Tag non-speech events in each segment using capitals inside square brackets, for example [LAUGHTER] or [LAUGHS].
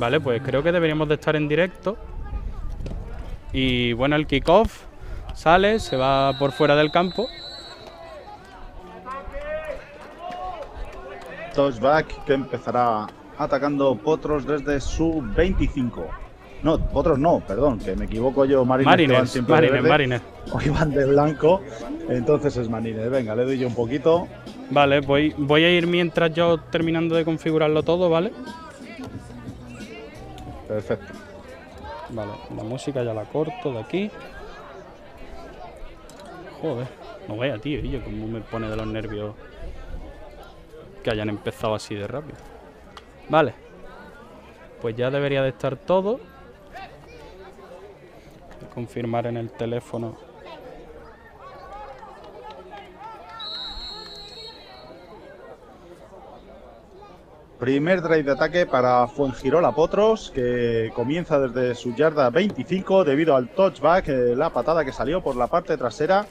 Vale, pues creo que deberíamos de estar en directo. Y bueno, el kickoff sale, se va por fuera del campo. Touchback que empezará atacando Potros desde su 25. No, Potros no, perdón, que me equivoco yo, Marines. Marines, Marines. Hoy van de blanco, entonces es marines Venga, le doy yo un poquito. Vale, voy, voy a ir mientras yo terminando de configurarlo todo, ¿vale? vale Perfecto. Vale, la música ya la corto de aquí. Joder, no vea, tío, yo cómo me pone de los nervios que hayan empezado así de rápido. Vale. Pues ya debería de estar todo. Confirmar en el teléfono Primer drive de ataque para Fuengirola Potros, que comienza desde su yarda 25 debido al touchback, eh, la patada que salió por la parte trasera.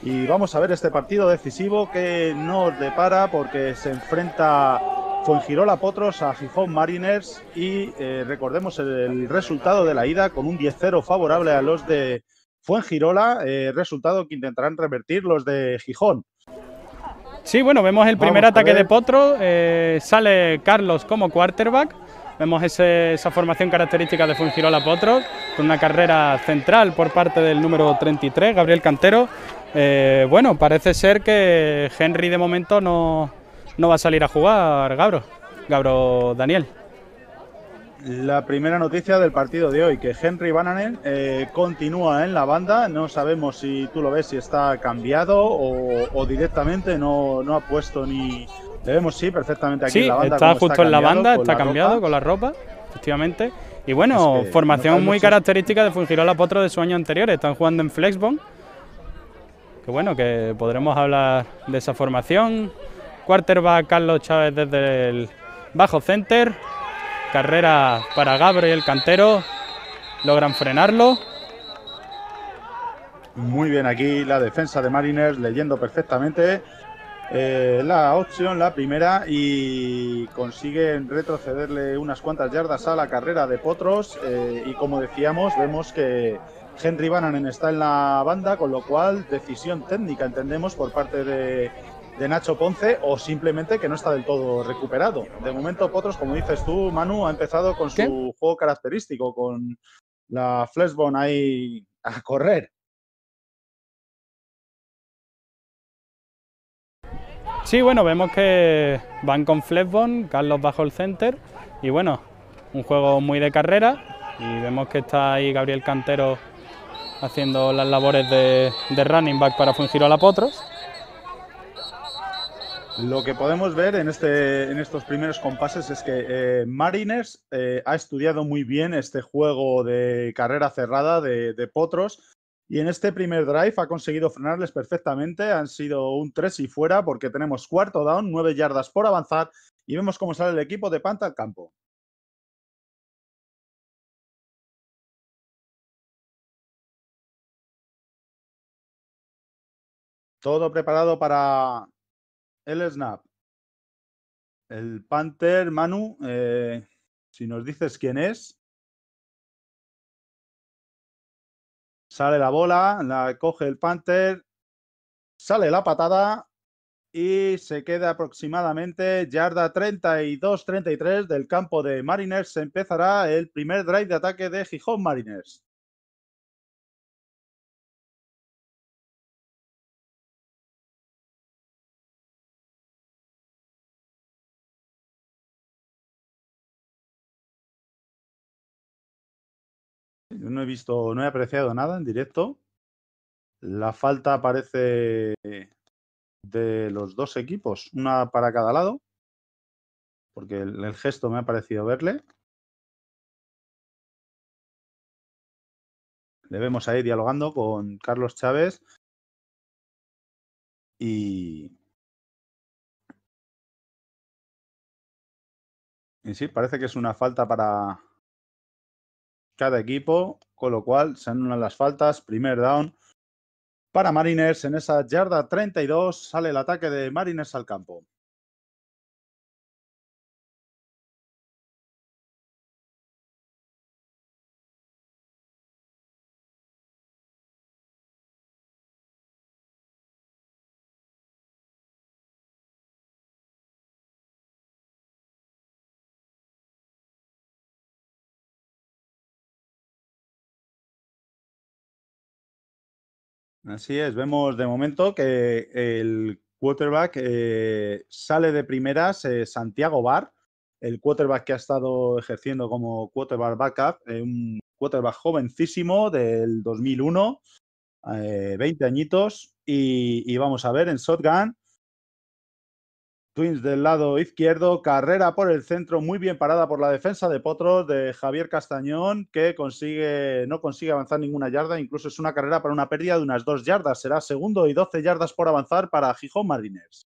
Y vamos a ver este partido decisivo que nos depara porque se enfrenta Fuengirola Potros a Gijón Mariners y eh, recordemos el, resultado de la ida con un 10-0 favorable a los de Fuengirola, eh, resultado que intentarán revertir los de Gijón. Sí, bueno, vemos el primer ataque de Potro, eh, sale Carlos como quarterback, vemos esa formación característica de Fungirola Potro, con una carrera central por parte del número 33, Gabriel Cantero. Eh, bueno, parece ser que Henry de momento no, no va a salir a jugar, Gabro, Gabro Daniel. La primera noticia del partido de hoy, que Henry Bananen eh, continúa en la banda, no sabemos si tú lo ves, si está cambiado o, directamente no, no, ha puesto ni... vemos, sí, perfectamente aquí sí, Está justo en la banda, está cambiado con la ropa, efectivamente. Y bueno, formación muy característica de Fungirola Potro de su año anterior, están jugando en Flexbone. Que bueno, que podremos hablar de esa formación. Quarterback Carlos Chávez desde el bajo center. Carrera para Gabriel Cantero. Logran frenarlo. Muy bien aquí la defensa de Mariners leyendo perfectamente eh, la opción, la primera, y consiguen retrocederle unas cuantas yardas a la carrera de Potros. Eh, y como decíamos, vemos que Henry Bananen está en la banda, con lo cual decisión técnica entendemos por parte de de Nacho Ponce o simplemente que no está del todo recuperado. De momento, Potros, como dices tú, Manu, ha empezado con su juego característico, con la flashbone ahí a correr. Sí, bueno, vemos que van con Flashbone, Carlos bajo el center y bueno, un juego muy de carrera y vemos que está ahí Gabriel Cantero haciendo las labores de, de running back para fungir a la Potros. Lo que podemos ver en, este, en estos primeros compases es que eh, Mariners eh, ha estudiado muy bien este juego de carrera cerrada de, Potros y en este primer drive ha conseguido frenarles perfectamente. Han sido un 3 y fuera porque tenemos cuarto down, 9 yardas por avanzar y vemos cómo sale el equipo de Panta al campo. Todo preparado para el snap. El Panther, Manu, eh, si nos dices quién es. Sale la bola, la coge el Panther, sale la patada y se queda aproximadamente yarda 32-33 del campo de Mariners. Empezará el primer drive de ataque de Gijón Mariners. he visto, no he apreciado nada en directo. La falta parece de los dos equipos, una para cada lado, porque el, gesto me ha parecido verle. Le vemos ahí dialogando con Carlos Chávez y... Y sí, parece que es una falta para cada equipo con lo cual se anulan las faltas. Primer down para Mariners en esa yarda 32. Sale el ataque de Mariners al campo. Así es, vemos de momento que el quarterback eh, sale de primeras eh, Santiago Bar, el quarterback que ha estado ejerciendo como quarterback backup, eh, un quarterback jovencísimo del 2001, 20 añitos, y, y, vamos a ver en Shotgun Twins del lado izquierdo, carrera por el centro, muy bien parada por la defensa de Potro, de Javier Castañón, que consigue, no consigue avanzar ninguna yarda, incluso es una carrera para una pérdida de unas dos yardas. Será segundo y 12 yardas por avanzar para Gijón Mariners.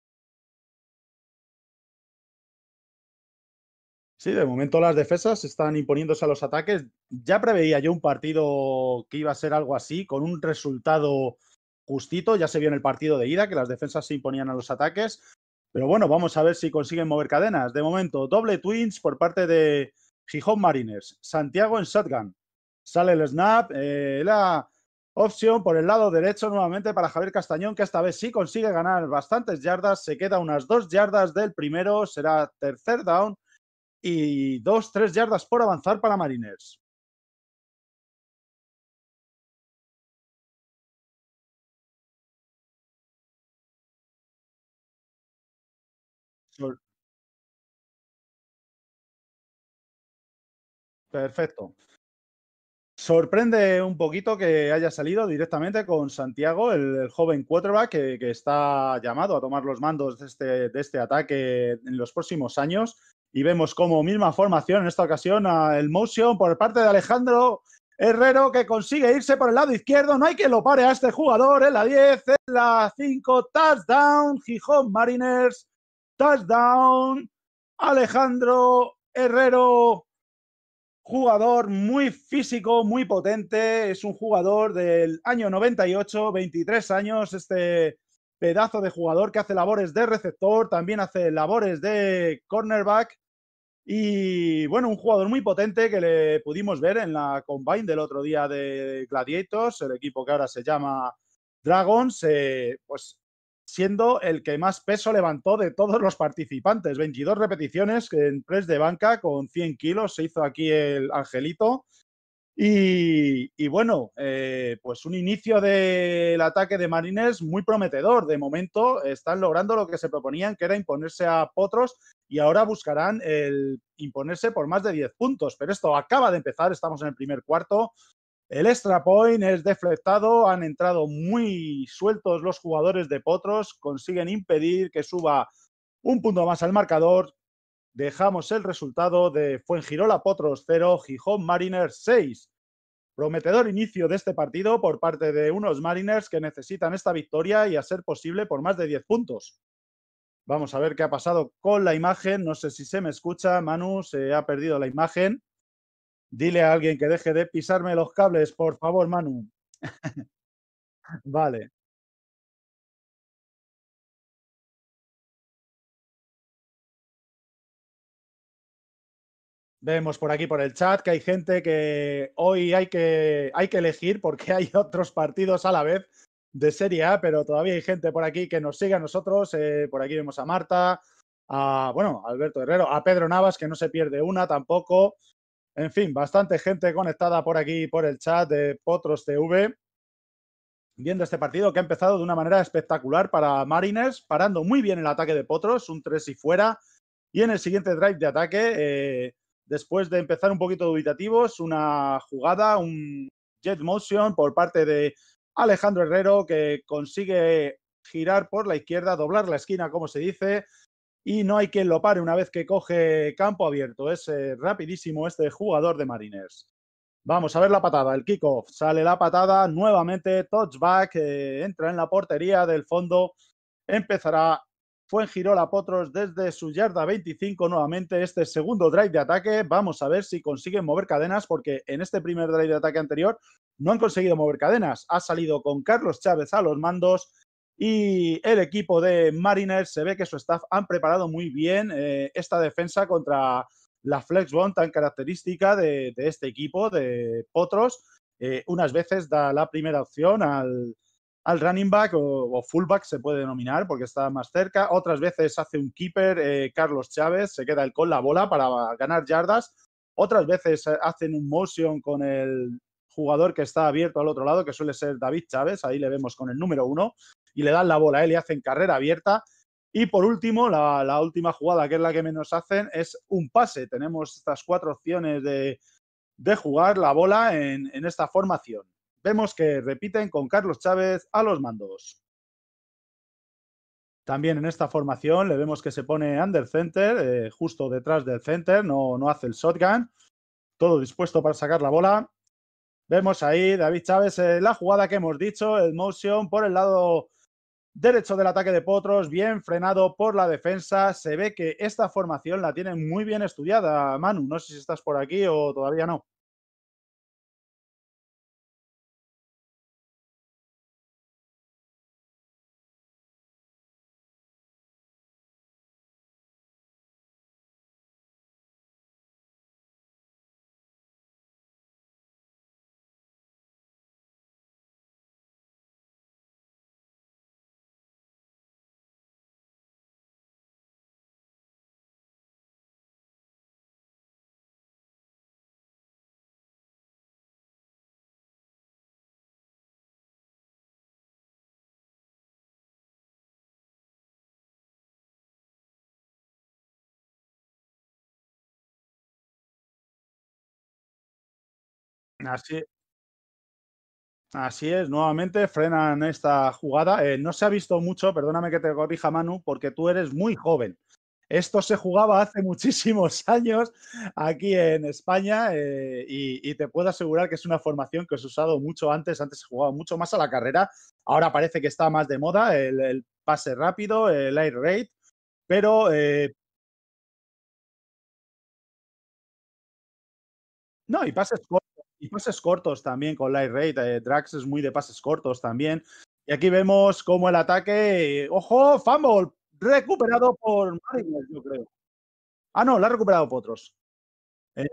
Sí, de momento las defensas están imponiéndose a los ataques. Ya preveía yo un partido que iba a ser algo así, con un resultado justito. Ya se vio en el partido de ida que las defensas se imponían a los ataques. Pero bueno, vamos a ver si consiguen mover cadenas. De momento, doble Twins por parte de Gijón Marines. Santiago en shotgun. Sale el snap. Eh, la opción por el lado derecho nuevamente para Javier Castañón, que esta vez sí consigue ganar bastantes yardas. Se queda unas dos yardas del primero. Será tercer down. Y dos, tres yardas por avanzar para Marines. Perfecto. Sorprende un poquito que haya salido directamente con Santiago, el, joven quarterback que, está llamado a tomar los mandos este, de este, ataque en los próximos años. Y vemos como misma formación en esta ocasión el motion por parte de Alejandro Herrero que consigue irse por el lado izquierdo. No hay que lo pare a este jugador en la 10, en la 5, touchdown, Gijón Mariners, touchdown, Alejandro Herrero jugador muy físico, muy potente, es un jugador del año 98, 23 años, este pedazo de jugador que hace labores de receptor, también hace labores de cornerback y bueno, un jugador muy potente que le pudimos ver en la combine del otro día de Gladiators, el equipo que ahora se llama Dragons, eh, pues siendo el que más peso levantó de todos los participantes. 22 repeticiones en press de banca con 100 kilos, se hizo aquí el angelito. Y, bueno, eh, pues un inicio del ataque de Marines muy prometedor. De momento están logrando lo que se proponían, que era imponerse a Potros y ahora buscarán el imponerse por más de 10 puntos. Pero esto acaba de empezar, estamos en el primer cuarto, el extra point es deflectado, han entrado muy sueltos los jugadores de Potros, consiguen impedir que suba un punto más al marcador. Dejamos el resultado de Fuengirola Potros 0, Gijón Mariners 6. Prometedor inicio de este partido por parte de unos Mariners que necesitan esta victoria y a ser posible por más de 10 puntos. Vamos a ver qué ha pasado con la imagen. No sé si se me escucha, Manu, se ha perdido la imagen. Dile a alguien que deje de pisarme los cables, por favor, Manu. [LAUGHS] vale. Vemos por aquí por el chat que hay gente que hoy hay que, hay que elegir porque [LAUGHS] hay otros partidos a la vez de Serie A, pero todavía hay gente por aquí que nos sigue a nosotros. Eh, por aquí vemos a Marta, a bueno, a Alberto Herrero, a Pedro Navas, que no se pierde una tampoco. En fin, bastante gente conectada por aquí, por el chat de Potros TV, viendo este partido que ha empezado de una manera espectacular para Mariners, parando muy bien el ataque de Potros, un 3 y fuera. Y en el siguiente drive de ataque, eh, después de empezar un poquito dubitativos, una jugada, un jet motion por parte de Alejandro Herrero que consigue girar por la izquierda, doblar la esquina, como se dice, y no hay quien lo pare una vez que coge campo abierto. Es eh, rapidísimo este jugador de Mariners. Vamos a ver la patada, el kickoff. Sale la patada nuevamente, touchback, eh, entra en la portería del fondo. Empezará Fuengirola Potros desde su yarda 25 nuevamente este segundo drive de ataque. Vamos a ver si consiguen mover cadenas porque en este primer drive de ataque anterior no han conseguido mover cadenas. Ha salido con Carlos Chávez a los mandos y el equipo de Mariners se ve que su staff han preparado muy bien eh, esta defensa contra la flex bond tan característica de, este equipo de Potros. Eh, unas veces da la primera opción al, running back o, fullback se puede denominar porque está más cerca. Otras veces hace un keeper, eh, Carlos Chávez, se queda él con la bola para ganar yardas. Otras veces hacen un motion con el jugador que está abierto al otro lado, que suele ser David Chávez, ahí le vemos con el número uno, y le dan la bola, él le hacen carrera abierta. Y por último, la, última jugada, que es la que menos hacen, es un pase. Tenemos estas cuatro opciones de, jugar la bola en, esta formación. Vemos que repiten con Carlos Chávez a los mandos. También en esta formación le vemos que se pone under center, eh, justo detrás del center, no, no hace el shotgun. Todo dispuesto para sacar la bola. Vemos ahí David Chávez eh, la jugada que hemos dicho, el motion por el lado Derecho del ataque de Potros, bien frenado por la defensa. Se ve que esta formación la tienen muy bien estudiada. Manu, no sé si estás por aquí o todavía no. Así, Así es, nuevamente frenan esta jugada. Eh, no se ha visto mucho, perdóname que te corrija Manu, porque tú eres muy joven. Esto se jugaba hace [LAUGHS] muchísimos años aquí en España eh, y, te puedo asegurar que es una formación que os he usado mucho antes. Antes se jugaba mucho más a la carrera. Ahora parece que está más de moda el, pase rápido, el air raid, pero eh no, y pases y pases cortos también con Light Raid. Eh, Drax es muy de pases cortos también. Y aquí vemos cómo el ataque. ¡Ojo! ¡Fumble! Recuperado por Mariner, yo creo. Ah, no, la ha recuperado por otros. Eh.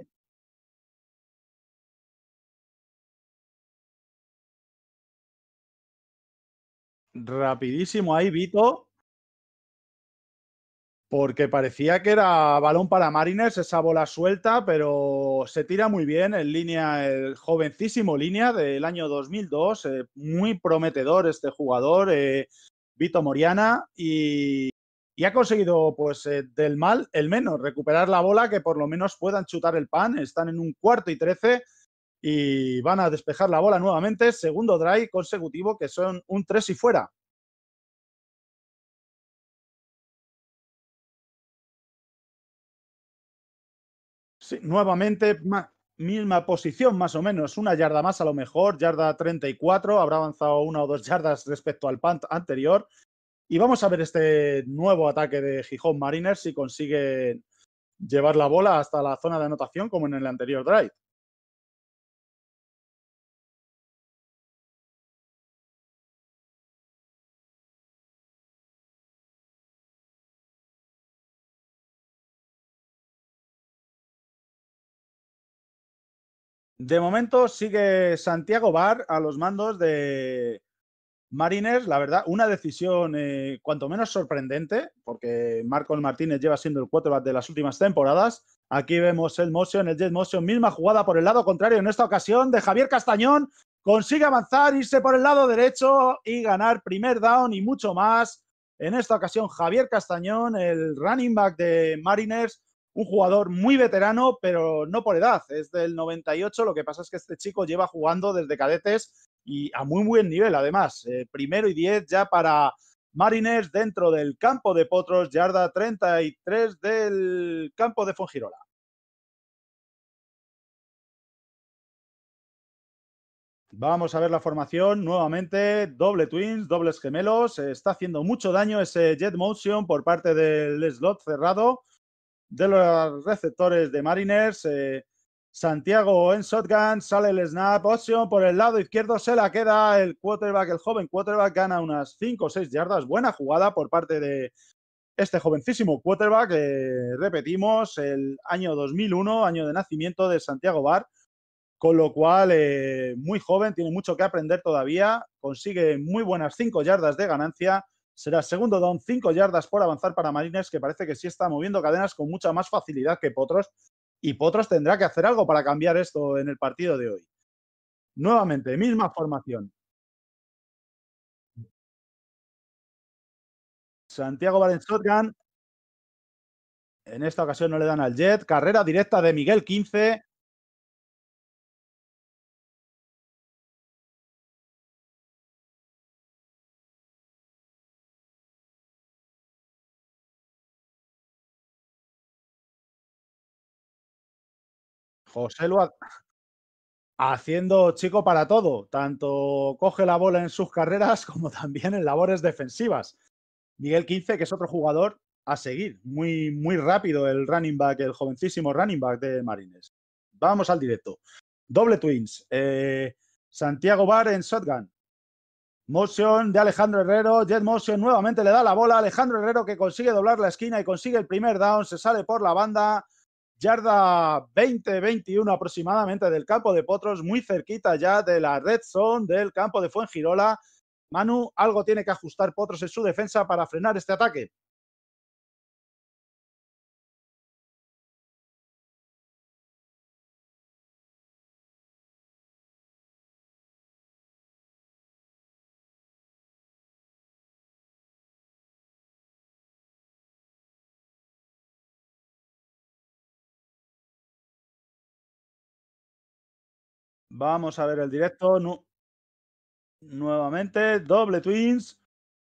Rapidísimo ahí, Vito porque parecía que era balón para Mariners, esa bola suelta, pero se tira muy bien en línea, el jovencísimo línea del año 2002, eh, muy prometedor este jugador, eh, Vito Moriana, y, ha conseguido pues eh, del mal el menos, recuperar la bola, que por lo menos puedan chutar el pan, están en un cuarto y trece y van a despejar la bola nuevamente, segundo drive consecutivo, que son un tres y fuera. Sí, nuevamente, misma posición más o menos, una yarda más a lo mejor, yarda 34, habrá avanzado una o dos yardas respecto al punt anterior. Y vamos a ver este nuevo ataque de Gijón Mariners si consigue llevar la bola hasta la zona de anotación como en el anterior drive. De momento sigue Santiago Bar a los mandos de Mariners, la verdad, una decisión eh, cuanto menos sorprendente, porque Marcos Martínez lleva siendo el quarterback de las últimas temporadas. Aquí vemos el motion, el jet motion, misma jugada por el lado contrario en esta ocasión de Javier Castañón. Consigue avanzar, irse por el lado derecho y ganar primer down y mucho más. En esta ocasión, Javier Castañón, el running back de Mariners, un jugador muy veterano, pero no por edad, es del 98, lo que pasa es que este chico lleva jugando desde cadetes y a muy buen nivel además, eh, primero y 10 ya para Mariners dentro del campo de Potros, yarda 33 del campo de Fongirola. Vamos a ver la formación nuevamente. Doble Twins, dobles gemelos. Eh, está haciendo mucho daño ese Jet Motion por parte del slot cerrado de los receptores de Mariners. Eh, Santiago en shotgun, sale el snap, option por el lado izquierdo, se la queda el quarterback, el joven quarterback gana unas 5 o 6 yardas. Buena jugada por parte de este jovencísimo quarterback. Eh, repetimos, el año 2001, año de nacimiento de Santiago Bar, con lo cual eh, muy joven, tiene mucho que aprender todavía, consigue muy buenas 5 yardas de ganancia Será segundo don cinco yardas por avanzar para Marines, que parece que sí está moviendo cadenas con mucha más facilidad que Potros. Y Potros tendrá que hacer algo para cambiar esto en el partido de hoy. Nuevamente, misma formación. Santiago Valenzotgan. En esta ocasión no le dan al Jet. Carrera directa de Miguel 15. José pues, haciendo chico para todo, tanto coge la bola en sus carreras [LAUGHS] como también en labores defensivas. Miguel 15, que es otro jugador a seguir, muy, muy rápido el running back, el jovencísimo running back de Marines. Vamos al directo. Doble Twins. Eh, Santiago Bar en shotgun. Motion de Alejandro Herrero. Jet Motion nuevamente le da la bola a Alejandro Herrero que consigue doblar la esquina y consigue el primer down. Se sale por la banda yarda 20-21 aproximadamente del campo de Potros, muy cerquita ya de la red zone del campo de Fuengirola. Manu, algo tiene que ajustar Potros en su defensa para frenar este ataque. Vamos a ver el directo. nuevamente, doble Twins.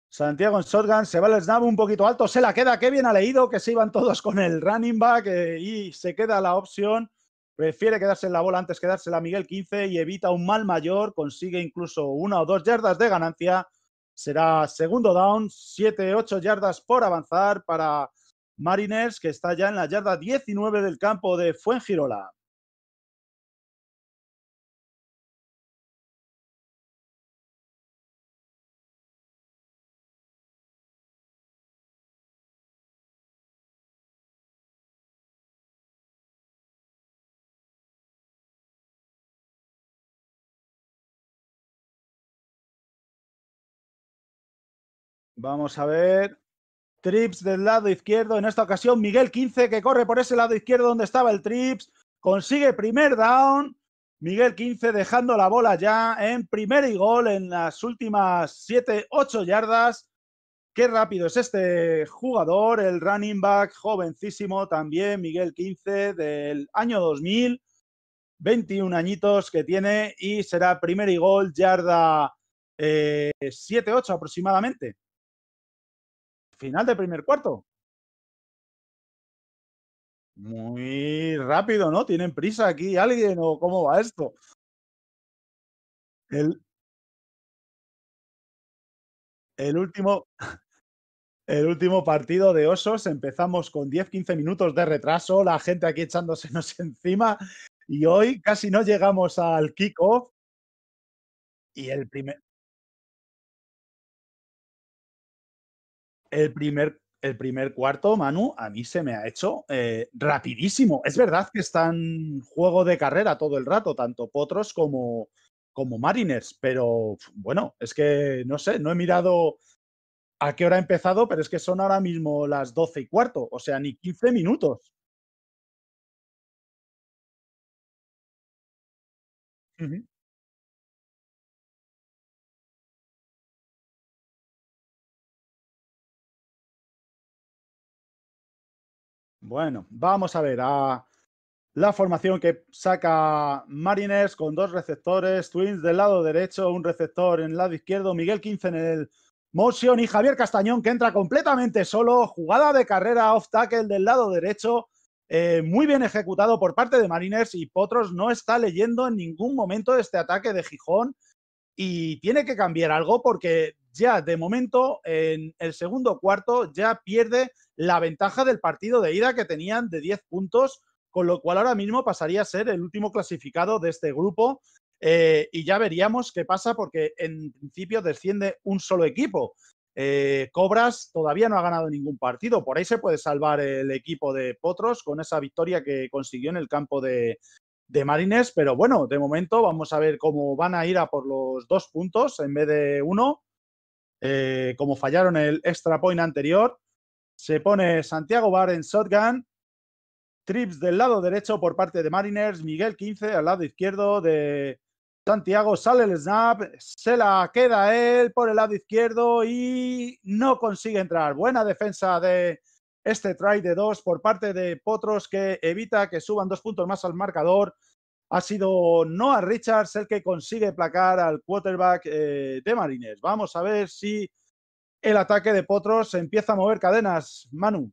Santiago en shotgun, se va el snap un poquito alto, se la queda, qué bien ha leído, que se iban todos con el running back eh, y se queda la opción. Prefiere quedarse en la bola antes que dársela Miguel 15 y evita un mal mayor, consigue incluso una o dos yardas de ganancia. Será segundo down, 7-8 yardas por avanzar para Mariners, que está ya en la yarda 19 del campo de Fuengirola. Vamos a ver. Trips del lado izquierdo. En esta ocasión, Miguel 15 que corre por ese lado izquierdo donde estaba el Trips. Consigue primer down. Miguel 15 dejando la bola ya en primer y gol en las últimas 7, 8 yardas. Qué rápido es este jugador, el running back jovencísimo también, Miguel 15 del año 2000, 21 añitos que tiene y será primer y gol, yarda eh, 7-8 aproximadamente final del primer cuarto. Muy rápido, ¿no? ¿Tienen prisa aquí alguien o cómo va esto? El, el último, [LAUGHS] el último partido de Osos. Empezamos con 10-15 minutos de retraso, la gente aquí echándosenos [LAUGHS] encima. Y hoy casi no llegamos al kickoff. Y el primer, el primer, el primer cuarto, Manu, a mí se me ha hecho eh, rapidísimo. Es verdad que están juego de carrera todo el rato, tanto Potros como, como Mariners, pero bueno, es que no sé, no he mirado a qué hora ha empezado, pero es que son ahora mismo las doce y cuarto, o sea, ni 15 minutos. Bueno, vamos a ver a la formación que saca Mariners con dos receptores, Twins del lado derecho, un receptor en el lado izquierdo, Miguel Quince en el motion y Javier Castañón que entra completamente solo, jugada de carrera off tackle del lado derecho, eh, muy bien ejecutado por parte de Mariners y Potros no está leyendo en ningún momento este ataque de Gijón y tiene que cambiar algo porque ya de momento en el segundo cuarto ya pierde la ventaja del partido de ida que tenían de 10 puntos, con lo cual ahora mismo pasaría a ser el último clasificado de este grupo eh, y ya veríamos qué pasa porque en principio desciende un solo equipo. Eh, Cobras todavía no ha ganado ningún partido, por ahí se puede salvar el equipo de Potros con esa victoria que consiguió en el campo de, de Marines, pero bueno, de momento vamos a ver cómo van a ir a por los dos puntos en vez de uno eh, como fallaron el extra point anterior. Se pone Santiago Bar en shotgun. Trips del lado derecho por parte de Mariners. Miguel 15 al lado izquierdo de Santiago. Sale el snap. Se la queda él por el lado izquierdo y no consigue entrar. Buena defensa de este try de dos por parte de Potros que evita que suban dos puntos más al marcador ha sido Noah Richards el que consigue placar al quarterback eh, de Marines. Vamos a ver si el ataque de Potros empieza a mover cadenas, Manu.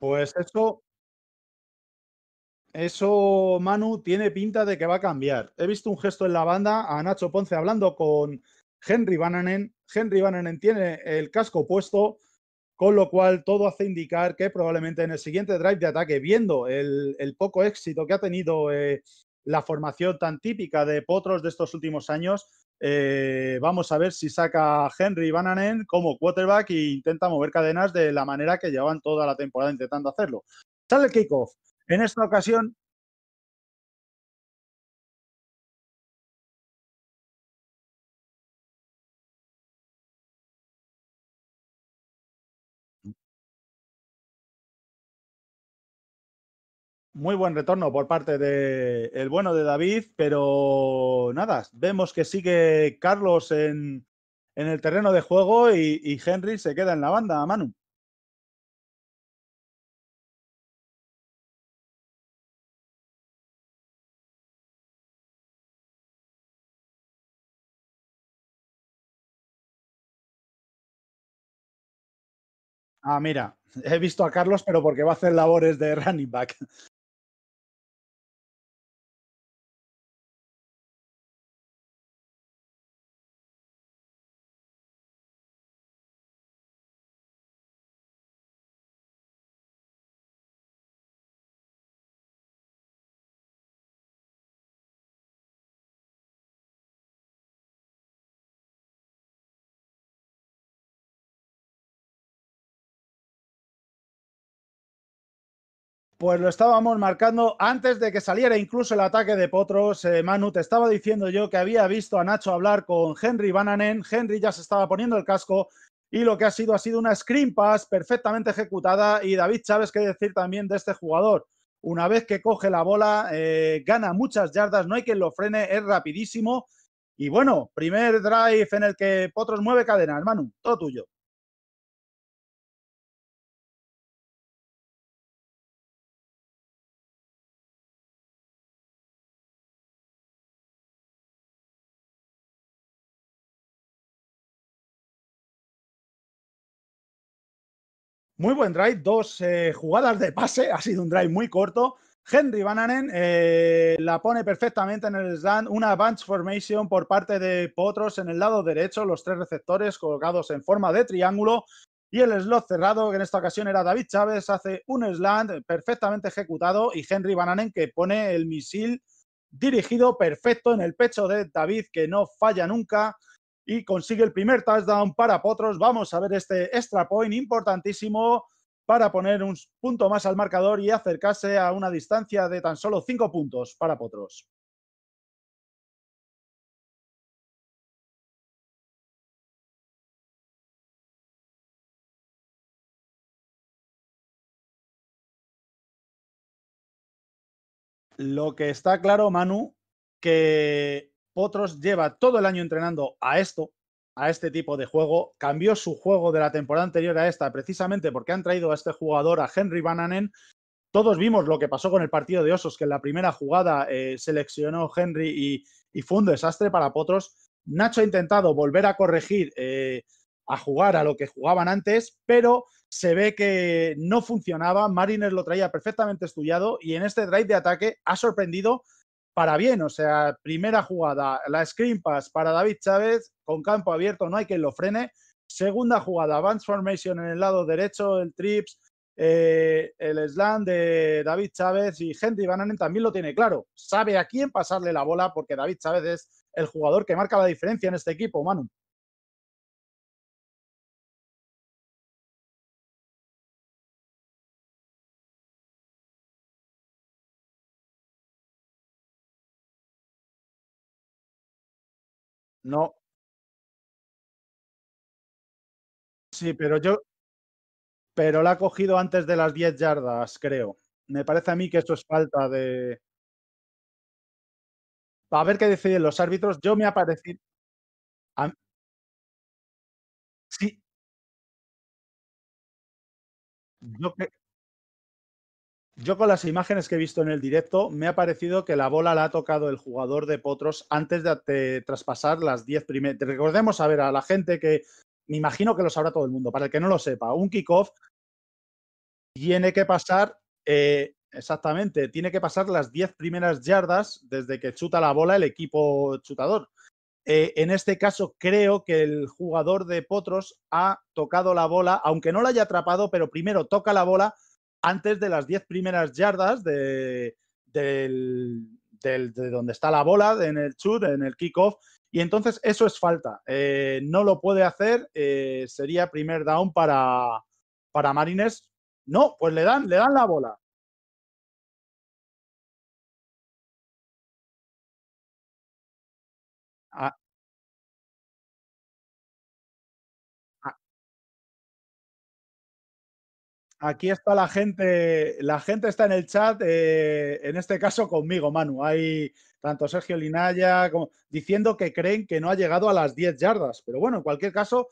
Pues eso, eso, Manu, tiene pinta de que va a cambiar. He visto un gesto en la banda a Nacho Ponce hablando con Henry Vananen. Henry Vananen tiene el casco puesto, con lo cual todo hace indicar que probablemente en el siguiente drive de ataque, viendo el, poco éxito que ha tenido eh, la formación tan típica de Potros de estos últimos años, eh, vamos a ver si saca Henry Bananen como quarterback e intenta mover cadenas de la manera que llevan toda la temporada intentando hacerlo. Sale el kickoff. En esta ocasión muy buen retorno por parte de el bueno de David, pero nada, vemos que sigue Carlos en, en el terreno de juego y, y, Henry se queda en la banda, Manu. Ah, mira, he visto a Carlos, pero porque va a hacer labores de running back. Pues lo estábamos marcando antes de que saliera incluso el ataque de Potros. Eh, Manu, te estaba diciendo yo que había visto a Nacho hablar con Henry Bananen. Henry ya se estaba poniendo el casco y lo que ha sido ha sido una screen pass perfectamente ejecutada. Y David Chávez, qué decir también de este jugador. Una vez que coge la bola, eh, gana muchas yardas, no hay quien lo frene, es rapidísimo. Y bueno, primer drive en el que Potros mueve cadenas. Manu, todo tuyo. Muy buen drive, dos eh, jugadas de pase, ha sido un drive muy corto. Henry Bananen eh, la pone perfectamente en el slant, una bunch formation por parte de Potros en el lado derecho, los tres receptores colocados en forma de triángulo y el slot cerrado, que en esta ocasión era David Chávez, hace un slant perfectamente ejecutado y Henry Bananen que pone el misil dirigido perfecto en el pecho de David, que no falla nunca y consigue el primer touchdown para Potros. Vamos a ver este extra point importantísimo para poner un punto más al marcador y acercarse a una distancia de tan solo cinco puntos para Potros. Lo que está claro, Manu, que Potros lleva todo el año entrenando a esto, a este tipo de juego. Cambió su juego de la temporada anterior a esta precisamente porque han traído a este jugador, a Henry Bananen. Todos vimos lo que pasó con el partido de Osos, que en la primera jugada eh, seleccionó Henry y, fue un desastre para Potros. Nacho ha intentado volver a corregir, eh, a jugar a lo que jugaban antes, pero se ve que no funcionaba. Mariners lo traía perfectamente estudiado y en este drive de ataque ha sorprendido para bien, o sea, primera jugada, la screen pass para David Chávez, con campo abierto, no hay quien lo frene. Segunda jugada, Vance Formation en el lado derecho, el trips, eh, el slam de David Chávez y Henry Bananen también lo tiene claro. Sabe a quién pasarle la bola porque David Chávez es el jugador que marca la diferencia en este equipo, Manu. No, sí, pero yo, pero la ha cogido antes de las 10 yardas, creo. Me parece a mí que eso es falta de... A ver qué deciden los árbitros. Yo me ha parecido... Sí, yo, que... Yo con las imágenes que he visto en el directo, me ha parecido que la bola la ha tocado el jugador de Potros antes de, traspasar las 10 primeras. Recordemos, a ver, a la gente que me imagino que lo sabrá todo el mundo, para el que no lo sepa, un kickoff tiene que pasar, eh, exactamente, tiene que pasar las 10 primeras yardas desde que chuta la bola el equipo chutador. Eh, en este caso, creo que el jugador de Potros ha tocado la bola, aunque no la haya atrapado, pero primero toca la bola antes de las 10 primeras yardas de, de donde está la bola, en el chut, en el kickoff. Y entonces eso es falta. Eh, no lo puede hacer. Eh, sería primer down para, para Marines. No, pues le dan, le dan la bola. Aquí está la gente, la gente está en el chat, eh, en este caso conmigo, Manu. Hay tanto Sergio Linaya diciendo que creen que no ha llegado a las 10 yardas. Pero bueno, en cualquier caso,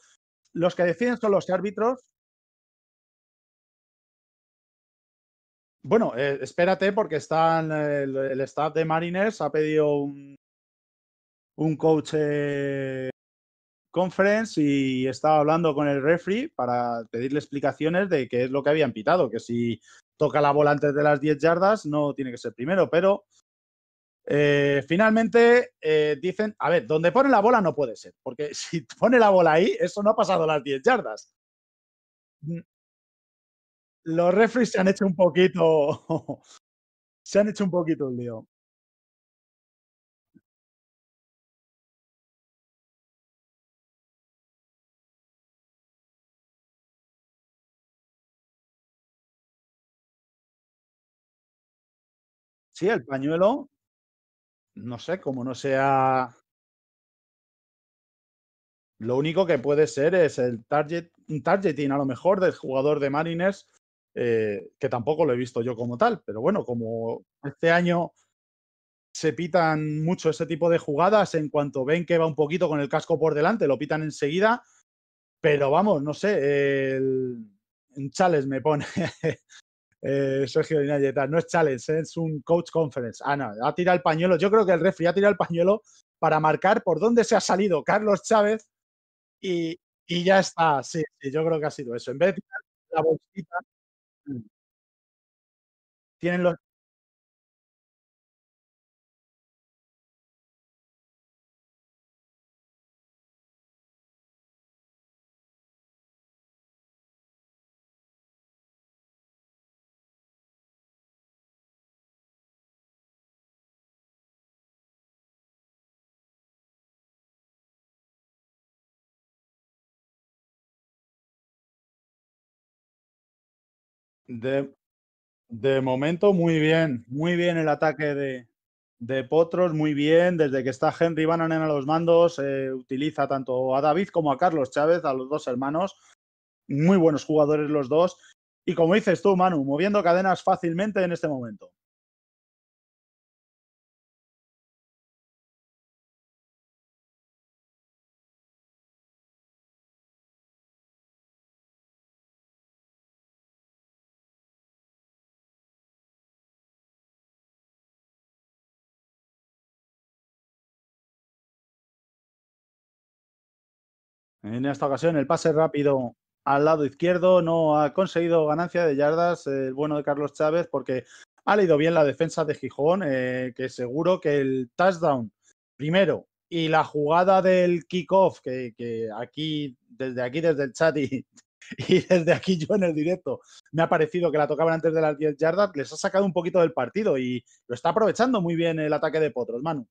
los que deciden son los árbitros. Bueno, eh, espérate porque están el, staff de Mariners ha pedido un, coach eh, conference y estaba hablando con el referee para pedirle explicaciones de qué es lo que habían pitado, que si toca la bola antes de las 10 yardas no tiene que ser primero, pero eh, finalmente eh, dicen, a ver, donde pone la bola no puede ser, porque [LAUGHS] si pone la bola ahí, eso no ha pasado las 10 yardas. Mm. Los referees se han hecho un poquito, [LAUGHS] se han hecho un poquito el lío. Sí, el pañuelo, no sé, como no sea. Lo único que puede ser es el target, targeting a lo mejor del jugador de Mariners, eh, que tampoco lo he visto yo como tal, pero bueno, como este año se pitan mucho ese tipo de jugadas, en cuanto ven que va un poquito con el casco por delante, lo pitan enseguida, pero vamos, no sé, el... Chales me pone eh, Sergio No es challenge, es un coach conference. Ah, no, ha tirado el pañuelo. Yo creo que el refri ha tirado el pañuelo para marcar por dónde se ha salido Carlos Chávez y, ya está. Sí, yo creo que ha sido eso. En vez de la bolsita, mm, tienen los, De, momento, muy bien. Muy bien el ataque de, de Potros, muy bien. Desde que está Henry Bannon a los mandos, eh, utiliza tanto a David como a Carlos Chávez, a los dos hermanos. Muy buenos jugadores los dos. Y como dices tú, Manu, moviendo cadenas fácilmente en este momento. En esta ocasión el pase rápido al lado izquierdo no ha conseguido ganancia de yardas el bueno de Carlos Chávez porque ha leído bien la defensa de Gijón, eh, que seguro que el touchdown primero y la jugada del kickoff, que, que aquí, desde aquí, desde el chat y, [LAUGHS] y desde aquí yo en el directo me ha parecido que la tocaban antes de las 10 yardas, les ha sacado un poquito del partido y lo está aprovechando muy bien el ataque de Potros, Manu.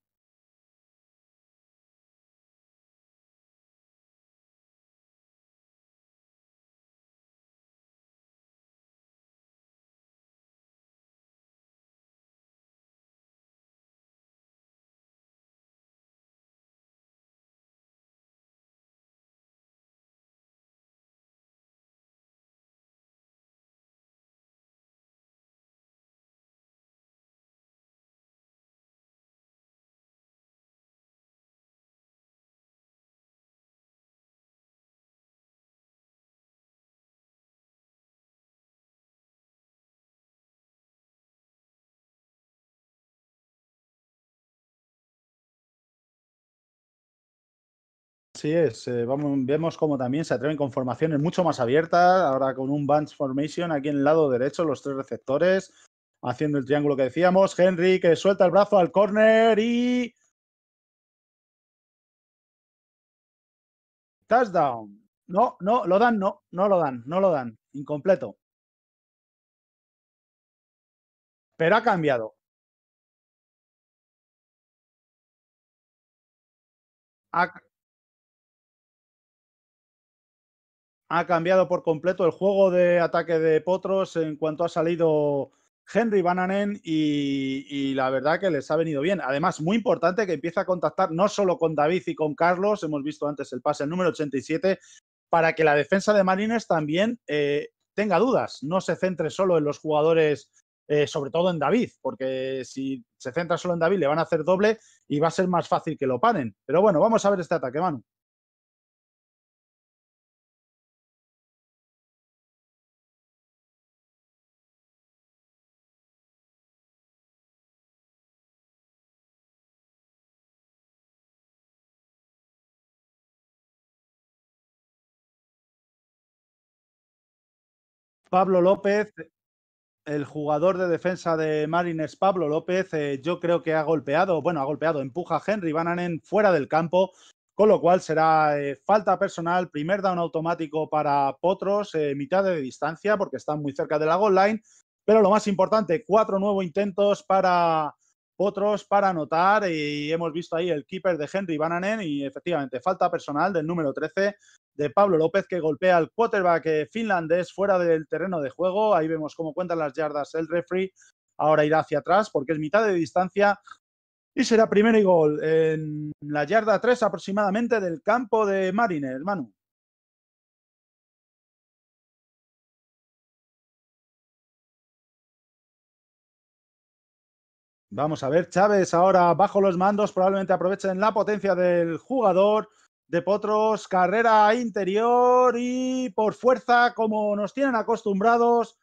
Así es, eh, vemos como también se atreven con formaciones mucho más abiertas, ahora con un bunch formation aquí en el lado derecho, los tres receptores, haciendo el triángulo que decíamos, Henry que suelta el brazo al corner y... Touchdown. No, no, lo dan, no, no lo dan, no lo dan, incompleto. Pero ha cambiado. Ha, ha cambiado por completo el juego de ataque de Potros en cuanto ha salido Henry Bananen y, y, la verdad que les ha venido bien. Además, muy importante que empiece a contactar no solo con David y con Carlos, hemos visto antes el pase el número 87, para que la defensa de Marines también eh, tenga dudas, no se centre solo en los jugadores, eh, sobre todo en David, porque si se centra solo en David le van a hacer doble y va a ser más fácil que lo paren. Pero bueno, vamos a ver este ataque, Manu. Pablo López, el jugador de defensa de Marines, Pablo López, eh, yo creo que ha golpeado, bueno, ha golpeado, empuja a Henry Vananen fuera del campo, con lo cual será eh, falta personal, primer down automático para Potros, eh, mitad de distancia, porque están muy cerca de la goal line. Pero lo más importante, cuatro nuevos intentos para Potros para anotar y hemos visto ahí el keeper de Henry Bananen. y efectivamente falta personal del número 13 de Pablo López que golpea al quarterback eh, finlandés fuera del terreno de juego. Ahí vemos cómo cuentan las yardas el referee. Ahora irá hacia atrás porque es mitad de distancia y será primero y gol en la yarda 3 aproximadamente del campo de Mariner, Manu. Vamos a ver, Chávez ahora bajo los mandos, probablemente aprovechen la potencia del jugador de Potros, carrera interior y por fuerza, como nos tienen acostumbrados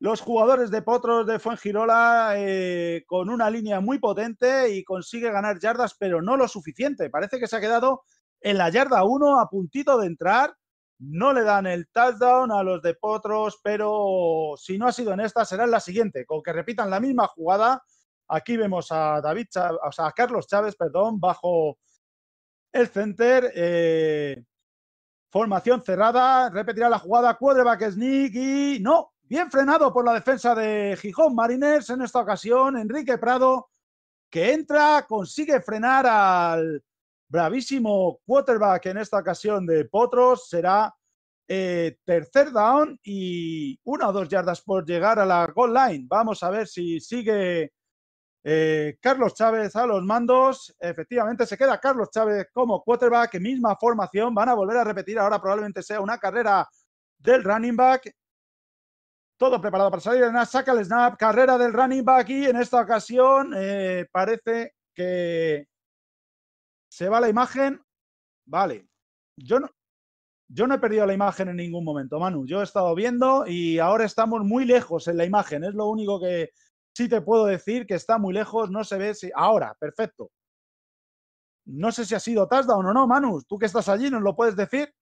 los jugadores de Potros de Fuengirola, eh, con una línea muy potente y consigue ganar yardas, pero no lo suficiente. Parece que se ha quedado en la yarda 1 a puntito de entrar. No le dan el touchdown a los de Potros, pero si no ha sido en esta, será en la siguiente, con que repitan la misma jugada. Aquí vemos a David o sea, a Carlos Chávez, perdón, bajo el center. Eh, formación cerrada, repetirá la jugada, quarterback sneak y no, bien frenado por la defensa de Gijón Mariners en esta ocasión, Enrique Prado, que entra, consigue frenar al bravísimo quarterback en esta ocasión de Potros, será eh, tercer down y una o dos yardas por llegar a la goal line. Vamos a ver si sigue eh, Carlos Chávez a los mandos. Efectivamente, se queda Carlos Chávez como quarterback. Misma formación. Van a volver a repetir. Ahora probablemente sea una carrera del running back. Todo preparado para salir. saca el snap. Carrera del running back. Y en esta ocasión eh, parece que se va la imagen. Vale. Yo no, yo no he perdido la imagen en ningún momento, Manu. Yo he estado viendo y ahora estamos muy lejos en la imagen. Es lo único que, sí te puedo decir que está muy lejos, no se ve. Si... Ahora, perfecto. No sé si ha sido touchdown o no, Manus. Tú que estás allí, ¿nos lo puedes decir?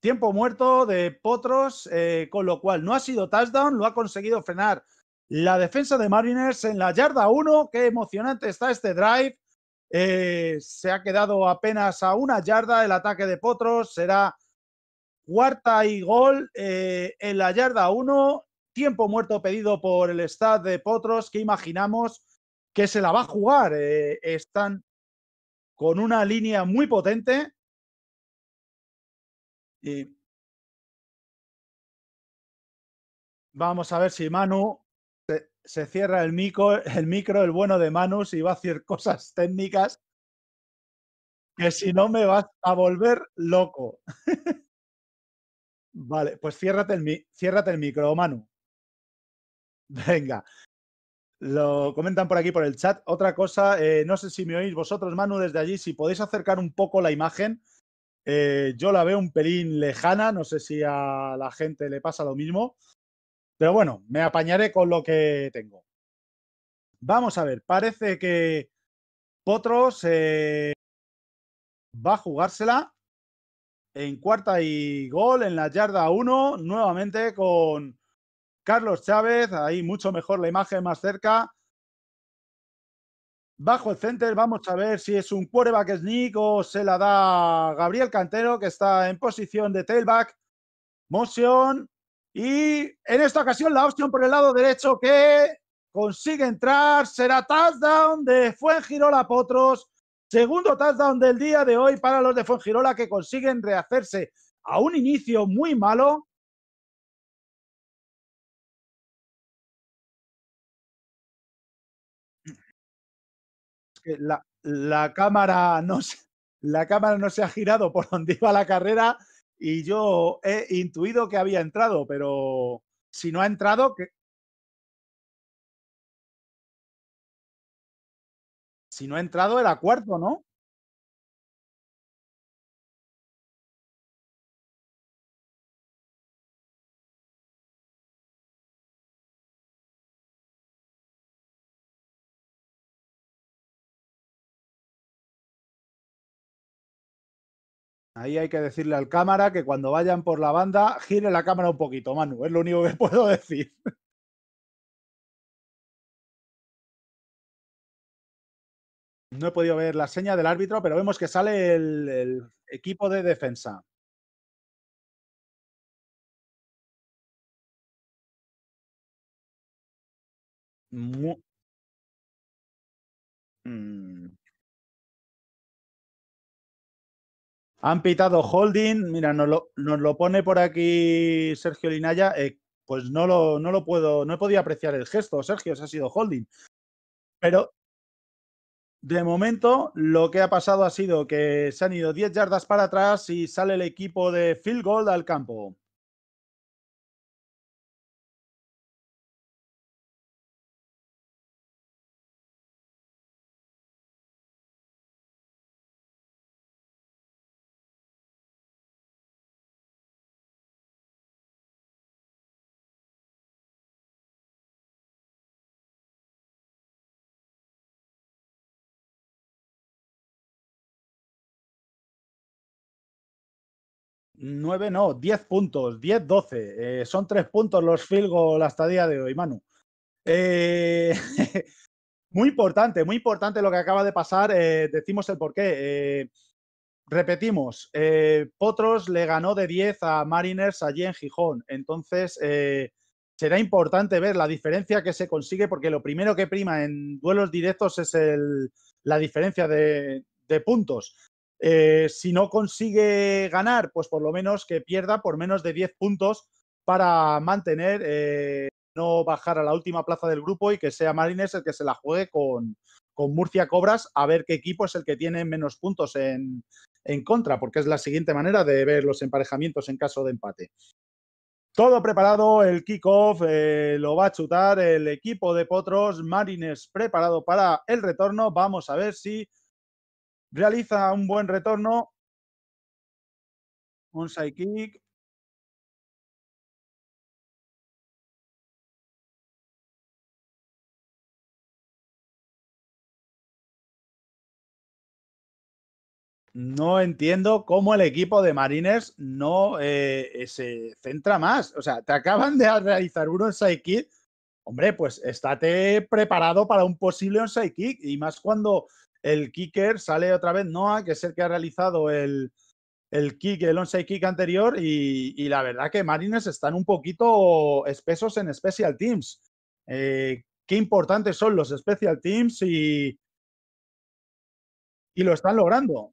Tiempo muerto de Potros, eh, con lo cual no ha sido touchdown, lo ha conseguido frenar la defensa de Mariners en la yarda 1. Qué emocionante está este drive. Eh, se ha quedado apenas a una yarda el ataque de Potros. Será cuarta y gol eh, en la yarda 1, tiempo muerto pedido por el staff de Potros, que imaginamos que se la va a jugar. Eh, están con una línea muy potente. Y vamos a ver si Manu se, cierra el micro, el micro, el bueno de Manu, si va a hacer cosas técnicas, que si no me va a volver loco. [LAUGHS] Vale, pues ciérrate el, el micro, Manu. [LAUGHS] Venga. Lo comentan por aquí por el chat. Otra cosa, eh, no sé si me oís vosotros, Manu, desde allí, si podéis acercar un poco la imagen. Eh, yo la veo un pelín lejana, no sé si a la gente le pasa lo mismo. Pero bueno, me apañaré con lo que tengo. Vamos a ver, parece que Potros eh, va a jugársela en cuarta y gol en la yarda 1, nuevamente con Carlos Chávez, ahí mucho mejor la imagen más cerca. Bajo el center, vamos a ver si es un quarterback sneak o se la da Gabriel Cantero, que está en posición de tailback. Motion. Y en esta ocasión la opción por el lado derecho que consigue entrar. Será touchdown de Fuengirola Potros Segundo touchdown del día de hoy para los de Fongirola que consiguen rehacerse a un inicio muy malo. La, cámara no se, cámara no se ha girado por donde iba la carrera y yo he intuido que había entrado, pero si no ha entrado, que, si no ha entrado, el cuarto, ¿no? Ahí hay que decirle al cámara que cuando vayan por la banda, gire la cámara un poquito, Manu. Es lo único que [LAUGHS] puedo decir. No he podido ver la seña del árbitro, pero vemos que sale el, equipo de defensa. Mm. Han pitado holding. Mira, nos lo, pone por aquí Sergio Linaya. Eh, pues no lo, no lo puedo, no he podido apreciar el gesto, Sergio, se ha sido holding. Pero de momento, lo que ha pasado ha sido que se han ido 10 yardas para atrás y sale el equipo de field goal al campo. 9 no, 10 puntos, 10, 12. Eh, son 3 puntos los filgo la hasta día de hoy, Manu. Eh, [LAUGHS] muy importante, muy importante lo que acaba de pasar. Eh, decimos el porqué. repetimos, Potros le ganó de 10 a Mariners allí en Gijón. Entonces, será importante ver la diferencia que se consigue, porque lo primero que prima en duelos directos es el, la diferencia de puntos. Eh, si no consigue ganar, pues por lo menos que pierda por menos de 10 puntos para mantener, eh, no bajar a la última plaza del grupo y que sea Marines el que se la juegue con, Murcia Cobras a ver qué equipo es el que tiene menos puntos en, contra, porque es la siguiente manera de ver los emparejamientos en caso de empate. Todo preparado, el kickoff off eh, lo va a chutar el equipo de Potros, Marines preparado para el retorno. Vamos a ver si Realiza un buen retorno. Un side no entiendo cómo el equipo de Mariners no eh, eh, se centra más. O sea, te acaban de realizar un onside kick. Hombre, pues estate preparado para un posible onside kick y más cuando el kicker, sale otra vez Noah, que es el que ha realizado el, el kick, el once kick anterior, y, la verdad que Marines están un poquito espesos en special teams. Eh, qué importantes son los special teams y, y lo están logrando.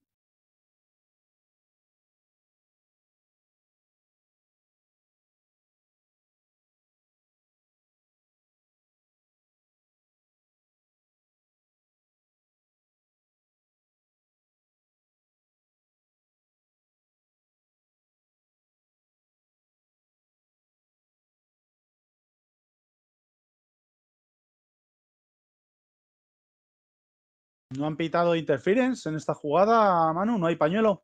No han pitado interference en esta jugada, Manu, no hay pañuelo.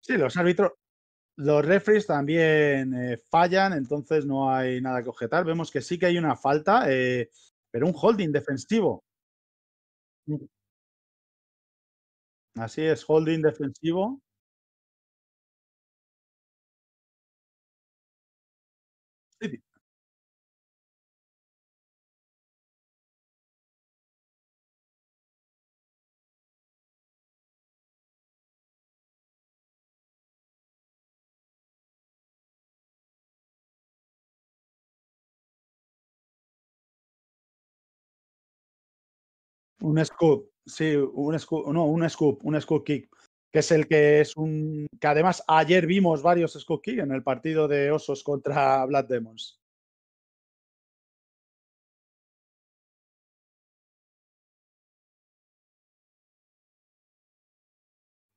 Sí, los árbitros, los referees también eh, fallan, entonces no hay nada que objetar. Vemos que sí que hay una falta, eh, pero un holding defensivo. Así es, holding defensivo. un scoop, sí, un scoop, no, un scoop, un scoop kick, que es el que es un. que además ayer vimos varios scoop kick en el partido de Osos contra Black Demons.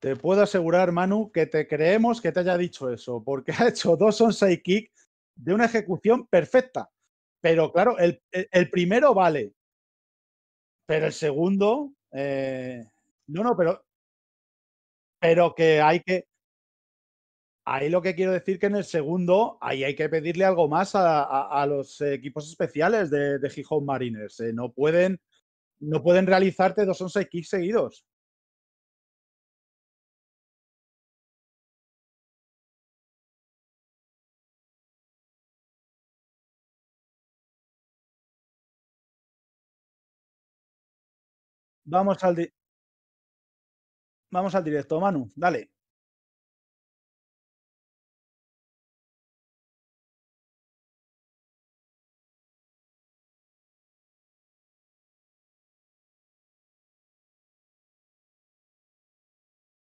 Te puedo asegurar, Manu, que te creemos que te haya dicho eso, porque [LAUGHS] ha hecho dos onside kick de una ejecución perfecta. Pero claro, el, el, primero vale, pero el segundo, eh, no, no, pero, pero que hay que... Ahí lo que quiero decir que en el segundo, ahí hay que pedirle algo más a, a, los equipos especiales de, de Gijón Mariners. Eh, no, pueden, no pueden realizarte dos 11 kicks seguidos. Vamos al, Vamos al directo, Manu, dale.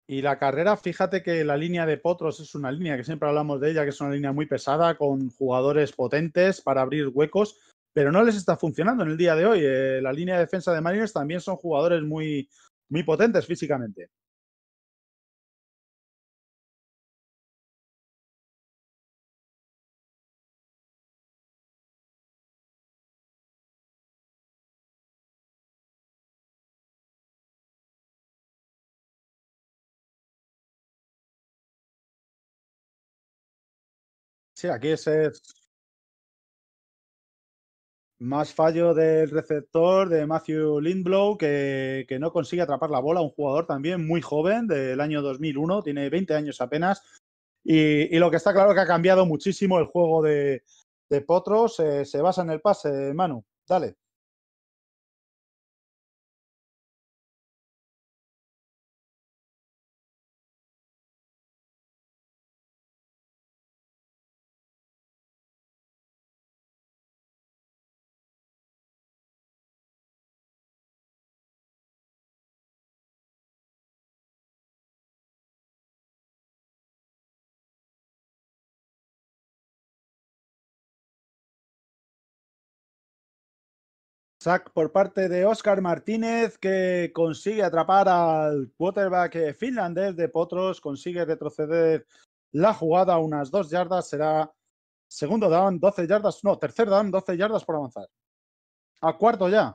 Y la carrera, fíjate que la línea de Potros es una línea que siempre hablamos de ella, que es una línea muy pesada, con jugadores potentes para abrir huecos, pero no les está funcionando en el día de hoy. Eh, la línea de defensa de Mariners también son jugadores muy, muy potentes físicamente. Sí, aquí es más fallo del receptor de Matthew Lindblow que, no consigue atrapar la bola. Un jugador también muy joven del año 2001, tiene 20 años apenas. Y, lo que está claro que ha cambiado muchísimo el juego de, Potros. Eh, se basa en el pase, Manu. Dale. Sack por parte de Oscar Martínez que consigue atrapar al quarterback eh, finlandés de Potros, consigue retroceder la jugada unas dos yardas, será segundo down, 12 yardas, no, tercer down, 12 yardas por avanzar. A cuarto ya.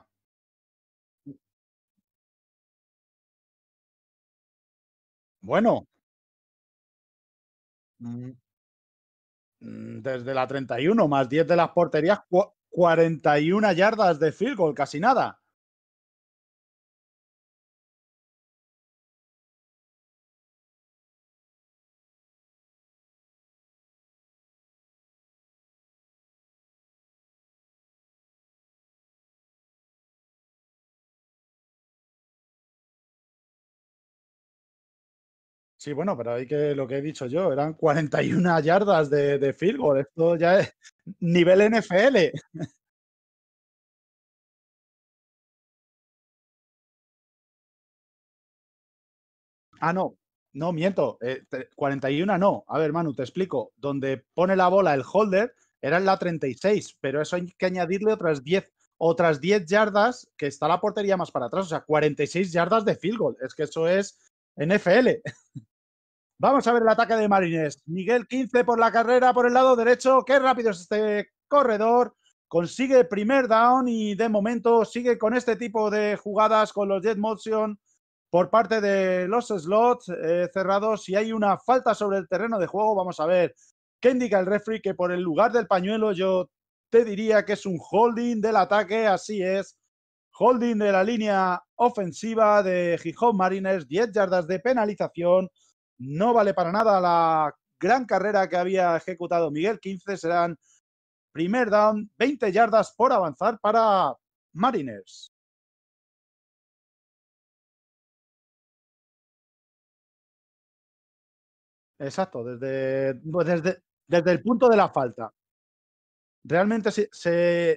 Bueno. Mm, mm, desde la 31 más 10 de las porterías, 41 yardas de field goal, casi nada. Sí, bueno, pero hay que lo que he dicho yo, eran 41 yardas de, de field goal. Esto ya es nivel NFL. Ah, no, no, miento. 41 eh, no. A ver, Manu, te explico. Donde pone la bola el holder era en la 36, pero eso hay que añadirle otras 10, otras 10 yardas que está la portería más para atrás. O sea, 46 yardas de field goal. Es que eso es NFL. [LAUGHS] Vamos a ver el ataque de Marines. Miguel 15 por la carrera por el lado derecho. Qué rápido es este corredor. Consigue primer down y de momento sigue con este tipo de jugadas con los Jet Motion por parte de los slots eh, cerrados. Si hay una falta sobre el terreno de juego, vamos a ver qué indica el refri que por el lugar del pañuelo yo te diría que es un holding del ataque, así es. Holding de la línea ofensiva de Gijón Marines, 10 yardas de penalización no vale para nada la gran carrera que había ejecutado Miguel 15. Serán primer down, 20 yardas por avanzar para Mariners. Exacto, desde, pues desde, desde el punto de la falta. Realmente se,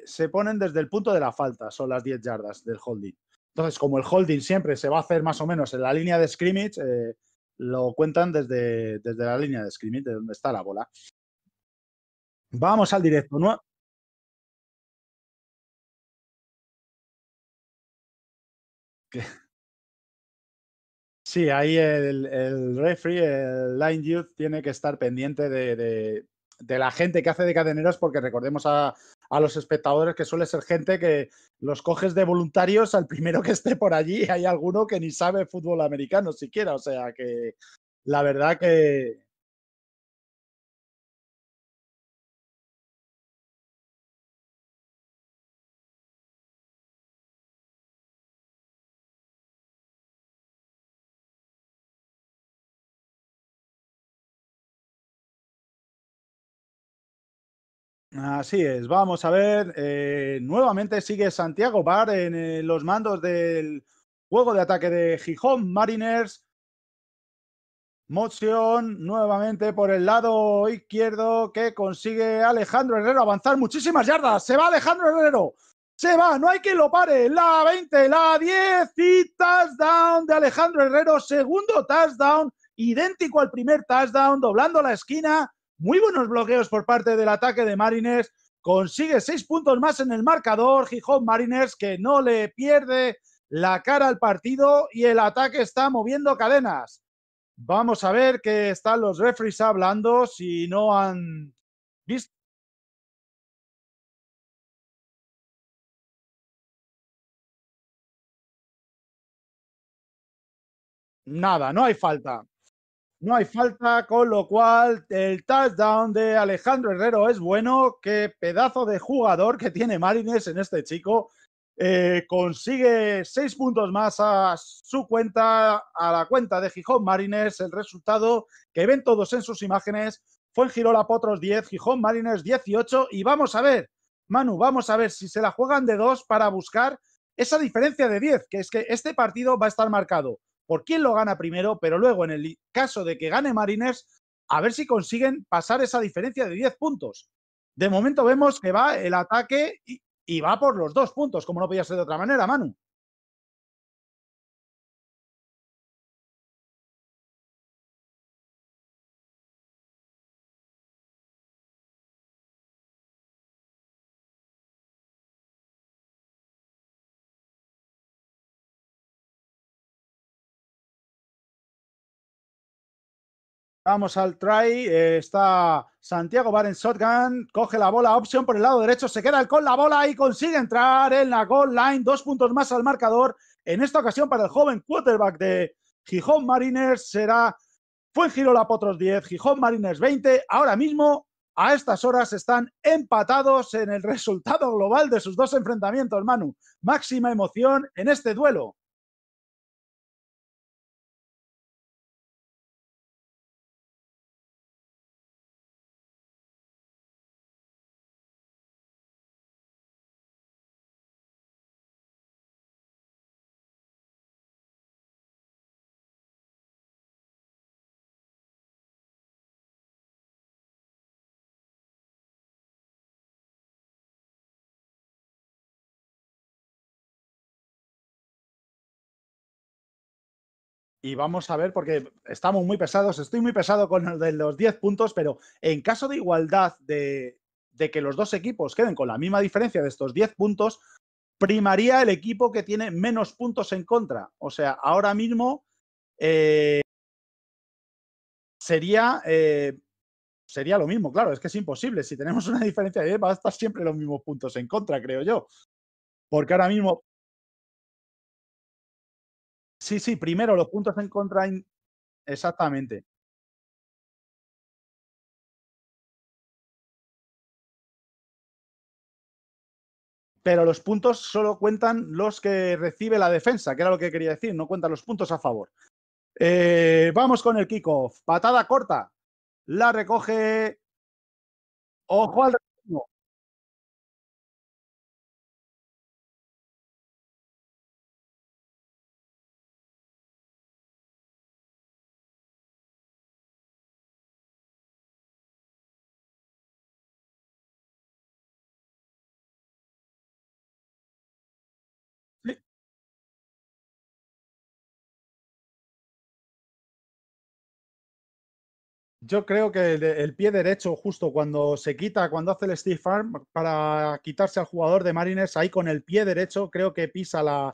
se, ponen desde el punto de la falta, son las 10 yardas del holding. Entonces, como el holding siempre se va a hacer más o menos en la línea de scrimmage, eh, lo cuentan desde, desde la línea de scrimmage, de donde está la bola. Vamos al directo. ¿no? [LAUGHS] Sí, ahí el, el, referee, el line youth, tiene que estar pendiente de, de, la gente que hace de cadeneros, porque recordemos a, a los espectadores, que suele ser gente que los coges de voluntarios al primero que esté por allí. Hay alguno que ni sabe fútbol americano siquiera, o sea que la verdad que Así es, vamos a ver. Eh, nuevamente sigue Santiago Bar en eh, los mandos del juego de ataque de Gijón Mariners. Moción nuevamente por el lado izquierdo que consigue Alejandro Herrero avanzar muchísimas yardas. Se va Alejandro Herrero. Se va, no hay quien lo pare. La 20, la 10 y touchdown de Alejandro Herrero. Segundo touchdown, idéntico al primer touchdown, doblando la esquina muy buenos bloqueos por parte del ataque de Marines. Consigue seis puntos más en el marcador. Gijón Marines que no le pierde la cara al partido y el ataque está moviendo cadenas. Vamos a ver qué están los referees hablando si no han visto Nada, no hay falta. No hay falta, con lo cual el touchdown de Alejandro Herrero es bueno. Qué pedazo de jugador que tiene Marines en este chico. Eh, consigue seis puntos más a su cuenta, a la cuenta de Gijón Marines. El resultado que ven todos en sus imágenes fue en Girola Potros 10, Gijón Marines 18. Y vamos a ver, Manu, vamos a ver si se la juegan de dos para buscar esa diferencia de 10, que es que este partido va a estar marcado por quién lo gana primero, pero luego en el caso de que gane Mariners, a ver si consiguen pasar esa diferencia de 10 puntos. De momento vemos que va el ataque y, va por los dos puntos, como no podía ser de otra manera, Manu. Vamos al try. Eh, está Santiago Bar shotgun. Coge la bola. Opción por el lado derecho. Se queda con la bola y consigue entrar en la goal line. Dos puntos más al marcador. En esta ocasión para el joven quarterback de Gijón Mariners será fue Potros 10, Gijón Mariners 20. Ahora mismo, a estas horas, están empatados en el [LAUGHS] resultado global de sus dos enfrentamientos, Manu. Máxima emoción en este duelo. Y vamos a ver, porque estamos muy pesados, estoy muy pesado con el de los 10 puntos, pero en caso de igualdad de, que los dos equipos queden con la misma diferencia de estos 10 puntos, primaría el equipo que tiene menos puntos en contra. O sea, ahora mismo eh, sería, eh, sería lo mismo, claro, es que es imposible. Si tenemos una diferencia de 10, va a estar siempre los mismos puntos en contra, creo yo. Porque ahora mismo Sí, sí, primero los puntos en contra. Exactamente. Pero los puntos solo cuentan los que recibe la defensa, que era lo que quería decir, no cuentan los puntos a favor. Eh, vamos con el kickoff. Patada corta. La recoge. Ojo al Yo creo que el, pie derecho, justo cuando se quita, cuando hace el Steve Farm para quitarse al jugador de Mariners, ahí con el pie derecho, creo que pisa la,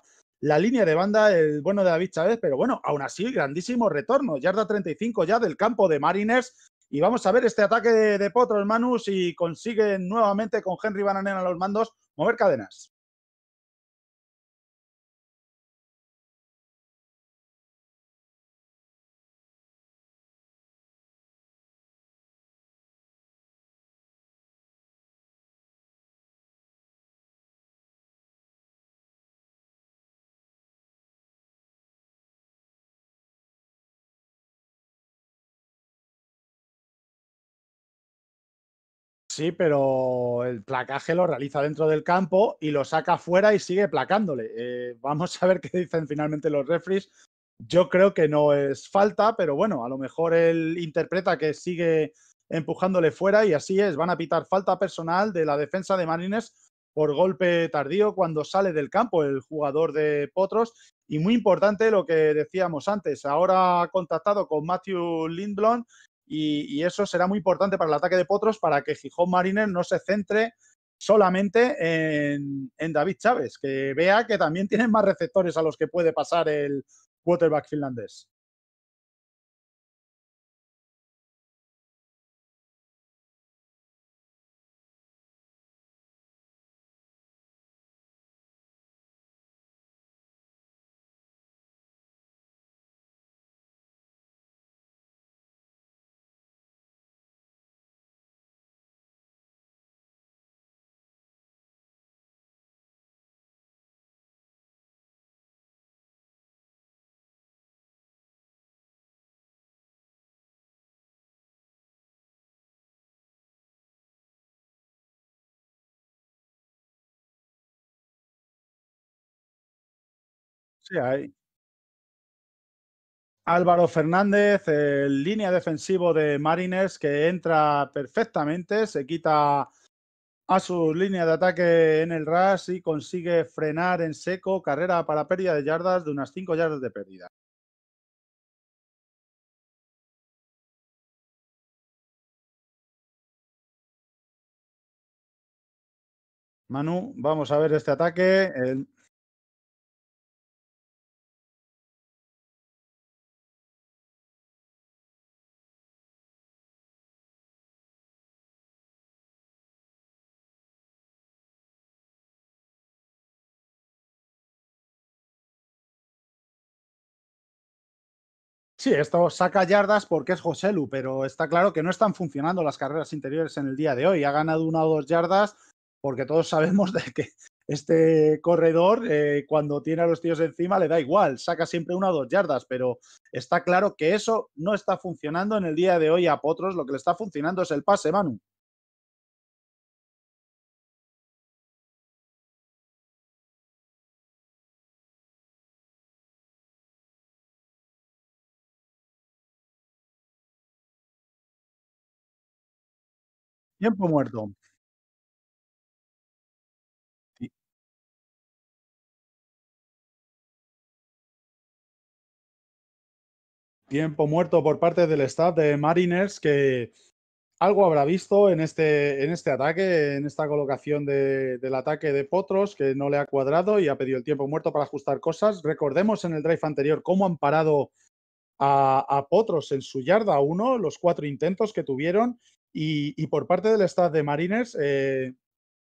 línea de banda el bueno de David Chávez, pero bueno, aún así, grandísimo retorno. Yarda 35 ya del campo de Mariners. Y vamos a ver este ataque de, Potro Potros Manu si consigue nuevamente con Henry Bananen a los mandos mover cadenas. Sí, pero el placaje lo realiza dentro del campo y lo saca fuera y sigue placándole. Eh, vamos a ver qué dicen finalmente los refresh. Yo creo que no es falta, pero bueno, a lo mejor él interpreta que sigue empujándole fuera y así es. Van a pitar falta personal de la defensa de Marines por golpe tardío cuando sale del campo el jugador de Potros. Y muy importante lo que decíamos antes, ahora ha contactado con Matthew Lindblom y, eso será muy importante para el ataque de Potros para que Gijón Mariner no se centre solamente en, en David Chávez, que vea que también tienen más receptores a los que puede pasar el quarterback finlandés. Sí, hay. Álvaro Fernández, línea defensivo de Mariners, que entra perfectamente, se quita a su línea de ataque en el ras y consigue frenar en seco carrera para pérdida de yardas de unas 5 yardas de pérdida. Manu, vamos a ver este ataque. Sí, esto saca yardas porque es Lu, pero está claro que no están funcionando las carreras interiores en el día de hoy. Ha ganado una o dos yardas porque todos [LAUGHS] sabemos de que este corredor, eh, cuando tiene a los tíos encima, le da igual, saca siempre una o dos yardas, pero está claro que eso no está funcionando en el día de hoy a Potros. Lo que le está funcionando es el pase, Manu. Tiempo muerto. Tiempo muerto por parte del staff de Mariners que algo habrá visto en este, en este ataque, en esta colocación del ataque de Potros que no le ha cuadrado y ha pedido el tiempo muerto para ajustar cosas. Recordemos en el drive anterior cómo han parado a, a Potros en su yarda 1, los cuatro intentos que tuvieron y, por parte del staff de Mariners, eh,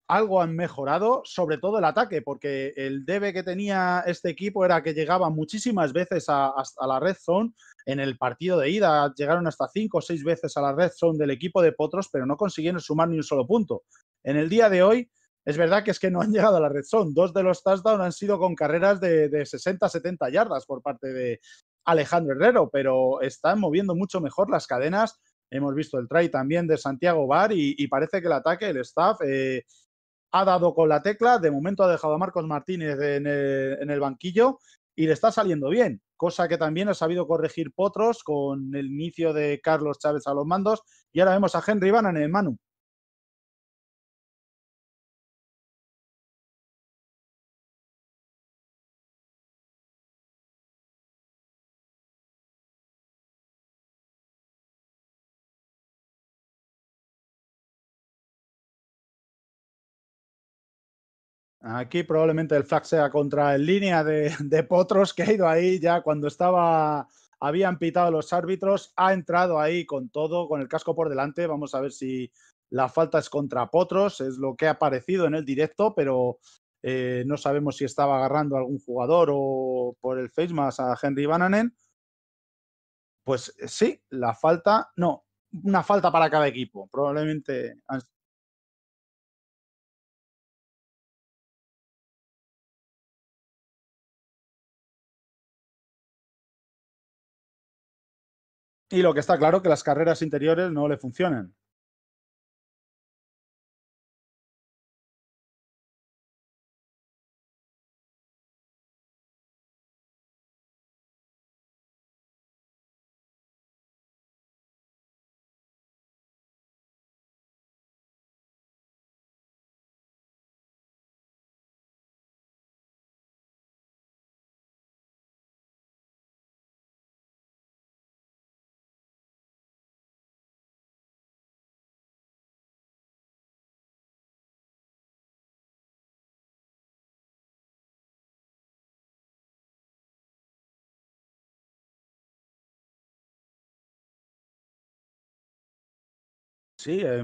algo han mejorado, sobre todo el ataque, porque el debe que tenía este equipo era que llegaba muchísimas veces a, la red zone. En el partido de ida llegaron hasta cinco o seis veces a la red zone del equipo de Potros, pero no consiguieron sumar ni un solo punto. En el día de hoy, es verdad que es que no han [LAUGHS] llegado a la red zone. Dos de los touchdowns han sido con carreras de, de 60-70 yardas por parte de Alejandro Herrero, pero están moviendo mucho mejor las cadenas Hemos visto el try también de Santiago Bar y, parece que el ataque, el staff, eh, ha dado con la tecla. De momento ha dejado a Marcos Martínez en el, banquillo y le está saliendo bien, cosa que también ha sabido corregir Potros con el inicio de Carlos Chávez a los mandos. Y ahora vemos a Henry Van en el Manu. Aquí probablemente el flag sea contra el línea de, Potros, que ha ido ahí ya cuando estaba habían pitado los árbitros, ha entrado ahí con todo, con el casco por delante. Vamos a ver si la falta es contra Potros, es lo que ha aparecido en el directo, pero eh, no sabemos si estaba agarrando algún jugador o por el face más a Henry Bananen. Pues eh, sí, la falta, no, una falta para cada equipo. Probablemente Y lo que está claro que las carreras interiores no le funcionan.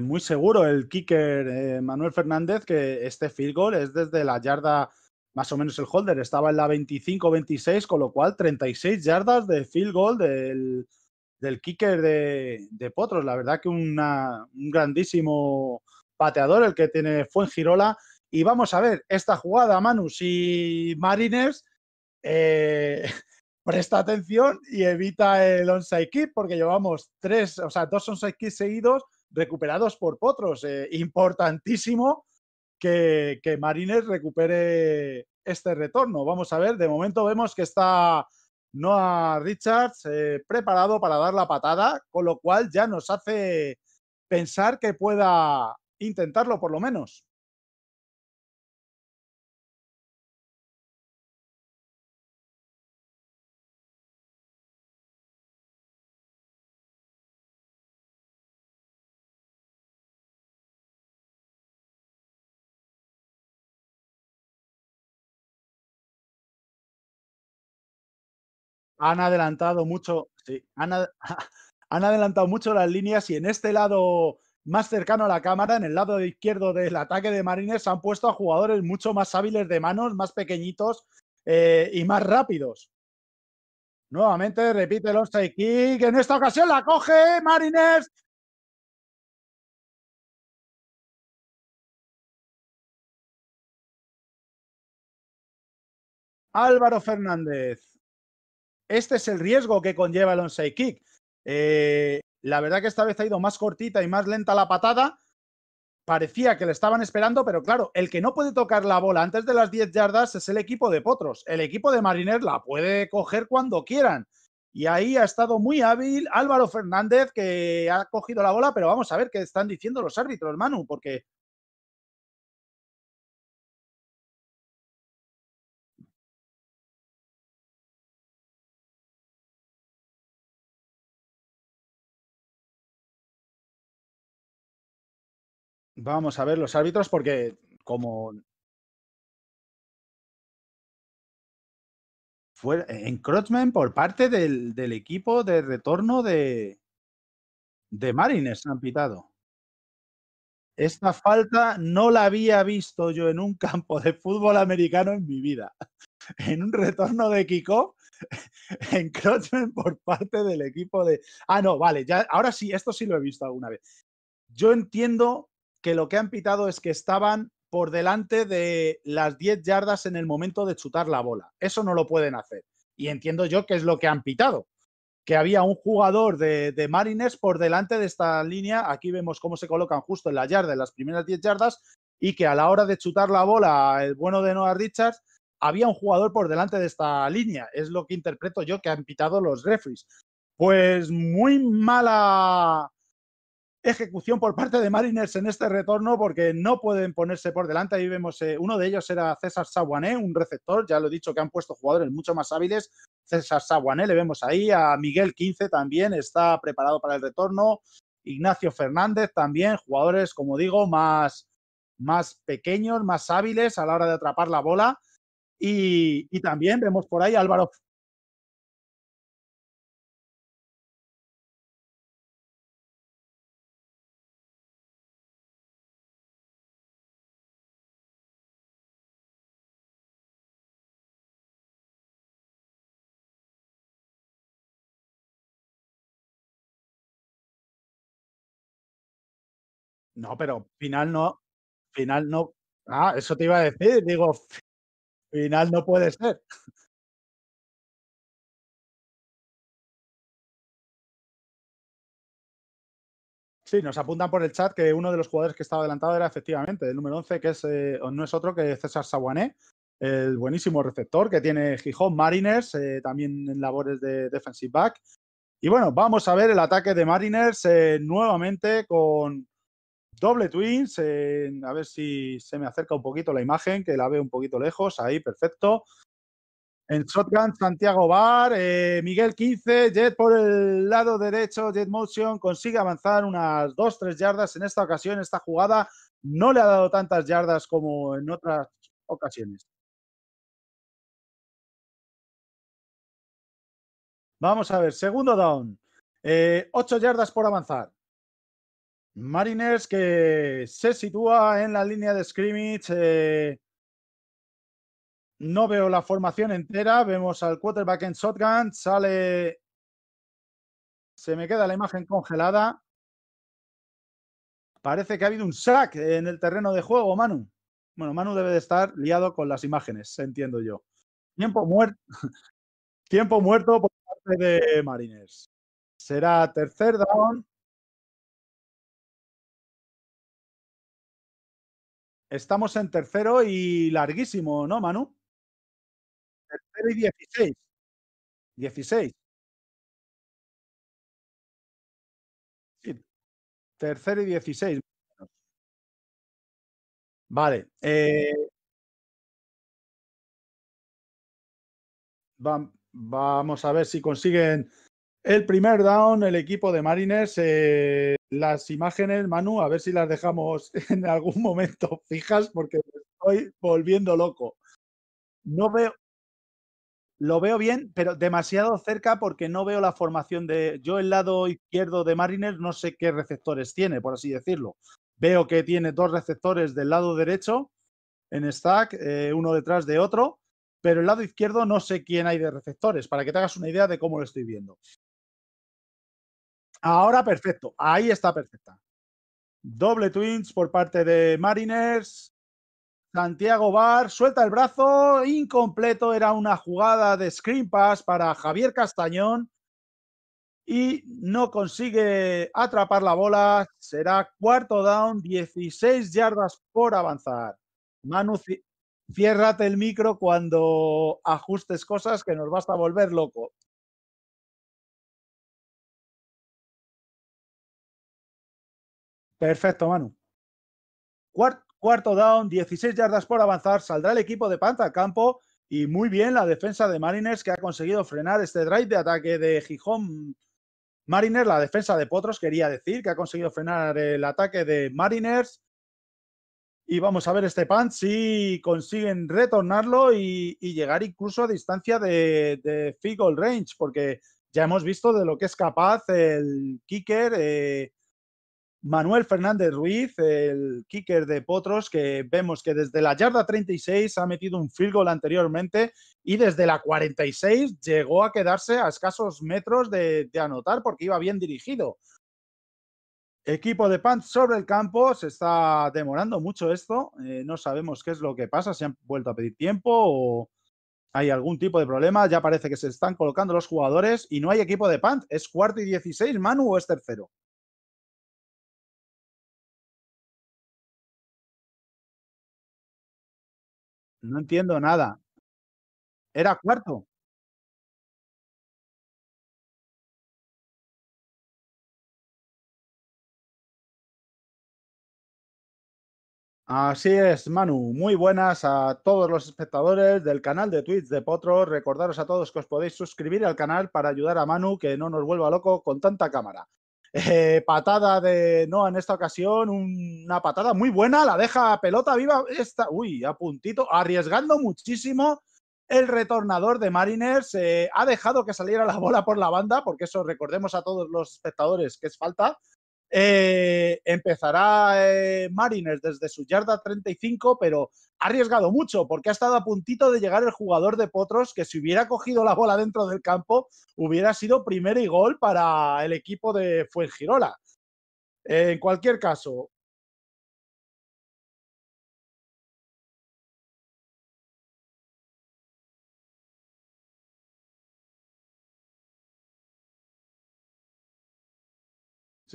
muy seguro el kicker eh, Manuel Fernández que este field goal es desde la yarda, más o menos el holder, estaba en la 25-26, con lo cual 36 yardas de field goal del, kicker de, Potros. La verdad que un grandísimo pateador el que tiene Fuengirola. Y vamos a ver esta jugada, manus y Mariners... Eh, [LAUGHS] presta atención y evita el onside kick porque llevamos tres, o sea, dos onside kicks seguidos recuperados por Potros. Eh, [LAUGHS] importantísimo que, que Marines recupere este retorno. Vamos a ver, de momento vemos que está Noah Richards eh, preparado para dar la patada, con lo cual ya nos hace pensar que pueda intentarlo por lo menos. han adelantado mucho, sí, [LAUGHS] han, adelantado mucho las líneas y en este lado más cercano a la cámara, en el lado izquierdo del ataque de Marines, han puesto a jugadores mucho más hábiles de manos, más pequeñitos eh, y más rápidos. Nuevamente repite el que kick. En esta ocasión la coge Marines. Álvaro Fernández. Este es el riesgo que conlleva el onside kick. Eh, la verdad que esta vez ha ido más cortita y más lenta la patada. Parecía que le estaban esperando, pero claro, el que no puede tocar la bola antes de las 10 yardas es el equipo de Potros. El equipo de Mariner la puede coger cuando quieran. Y ahí ha estado muy hábil Álvaro Fernández, que ha cogido la bola, pero vamos a ver qué están diciendo los árbitros, Manu, porque Vamos a ver los árbitros porque como fue encroachment por parte del, equipo de retorno de, de Marines han pitado. Esta falta no la había visto yo en un campo de fútbol americano en mi vida. [LAUGHS] En un retorno de Kiko, [LAUGHS] encroachment por parte del equipo de. Ah, no, vale, ya, ahora sí, esto sí lo he visto alguna vez. Yo entiendo que lo que han pitado es que estaban por delante de las 10 yardas en el momento de chutar la bola. Eso no lo pueden hacer. Y entiendo yo que es lo que han pitado. Que había un jugador de, de Marines por delante de esta línea. Aquí vemos cómo se colocan justo en la yarda, en las primeras 10 yardas. Y que a la hora de chutar la bola, el bueno de Noah Richards, había un jugador por delante de esta línea. Es lo que interpreto yo que han pitado los referees. Pues muy mala ejecución por parte de Mariners en este retorno porque no pueden ponerse por delante. Ahí vemos, eh, uno de ellos era César Saguané, un receptor, ya lo he dicho que han puesto jugadores mucho más hábiles. César Saguané le vemos ahí, a Miguel 15 también está preparado para el retorno. Ignacio Fernández también, jugadores, como digo, más, más pequeños, más hábiles a la hora de atrapar la bola. Y, y, también vemos por ahí Álvaro No, pero final no. Final no. Ah, eso te iba a decir. Digo, [LAUGHS] final no puede ser. Sí, nos apuntan por el chat que uno de los jugadores que estaba adelantado era efectivamente el número 11, que es, eh, no es otro que César Sawané, el buenísimo receptor que tiene Gijón Mariners, eh, también en labores de defensive back. Y bueno, vamos a ver el ataque de Mariners eh, nuevamente con Doble Twins, a ver si se me acerca un poquito la imagen, que la ve un poquito lejos, ahí, perfecto. En Shotgun, Santiago Bar, eh, Miguel 15, Jet por el lado derecho, Jet Motion consigue avanzar unas 2-3 yardas. En esta ocasión, esta jugada no le ha dado tantas yardas como en otras ocasiones. Vamos a ver, segundo down. 8 eh, yardas por avanzar. Mariners que se sitúa en la línea de scrimmage. Eh, no veo la formación entera. Vemos al quarterback en shotgun. Sale. Se me queda la imagen congelada. Parece que ha habido un sack en el terreno de juego, Manu. Bueno, Manu debe de estar liado con las imágenes, entiendo yo. Tiempo muerto. [LAUGHS] Tiempo muerto por parte de Mariners. Será tercer down. Estamos en tercero y larguísimo, ¿no, Manu? Tercero y 16. Dieciséis. Tercero y dieciséis. Vale. Eh, vamos a ver si consiguen el primer down el equipo de Mariners. Eh, las imágenes, Manu, a ver si las dejamos [LAUGHS] en algún momento fijas porque estoy volviendo loco. No veo, lo veo bien, pero demasiado cerca porque no veo la formación de... Yo el lado izquierdo de Mariner no sé qué receptores tiene, por así decirlo. Veo que tiene dos receptores del lado derecho en stack, eh, uno detrás de otro, pero el lado izquierdo no sé quién hay de receptores, para que te hagas una idea de cómo lo estoy viendo. Ahora perfecto, ahí está perfecta. Doble twins por parte de Mariners. Santiago Bar suelta el brazo, incompleto, era una jugada de screen pass para Javier Castañón y no consigue atrapar la bola. Será cuarto down, 16 yardas por avanzar. Manu, ciérrate el micro cuando ajustes cosas que nos basta a volver loco. Perfecto, Manu. Cuarto, down, 16 yardas por avanzar. Saldrá el equipo de Panza al campo y muy bien la defensa de Mariners que ha conseguido frenar este drive de ataque de Gijón. Mariners, la defensa de Potros, quería decir, que ha conseguido frenar el ataque de Mariners. Y vamos a ver este punt si consiguen retornarlo y, llegar incluso a distancia de, de Range, porque ya hemos visto de lo que es capaz el kicker eh, Manuel Fernández Ruiz, el kicker de Potros, que vemos que desde la yarda 36 ha metido un field goal anteriormente y desde la 46 llegó a quedarse a escasos metros de, anotar porque iba bien dirigido. Equipo de Pants sobre el campo, se está demorando mucho esto, eh, no sabemos qué es lo que pasa, si han vuelto a pedir tiempo o hay algún tipo de problema, ya parece que se están colocando los jugadores y no hay equipo de Pants, es cuarto y 16, Manu o es tercero. No entiendo nada. Era cuarto. Así es, Manu. Muy buenas a todos los espectadores del canal de Twitch de Potro. Recordaros a todos que os podéis suscribir al canal para ayudar a Manu que no nos vuelva loco con tanta cámara. Eh, patada de Noah en esta ocasión, una patada muy buena, la deja pelota viva, está uy, a puntito, arriesgando muchísimo el retornador de Mariners, eh, ha dejado que saliera la bola por la banda, porque eso recordemos a todos los espectadores que es falta, eh, empezará Marines eh, Mariners desde su yarda 35, pero ha arriesgado mucho porque ha estado a puntito de llegar el jugador de Potros que si hubiera cogido la bola dentro del campo hubiera sido primero y gol para el equipo de Fuengirola. en cualquier caso,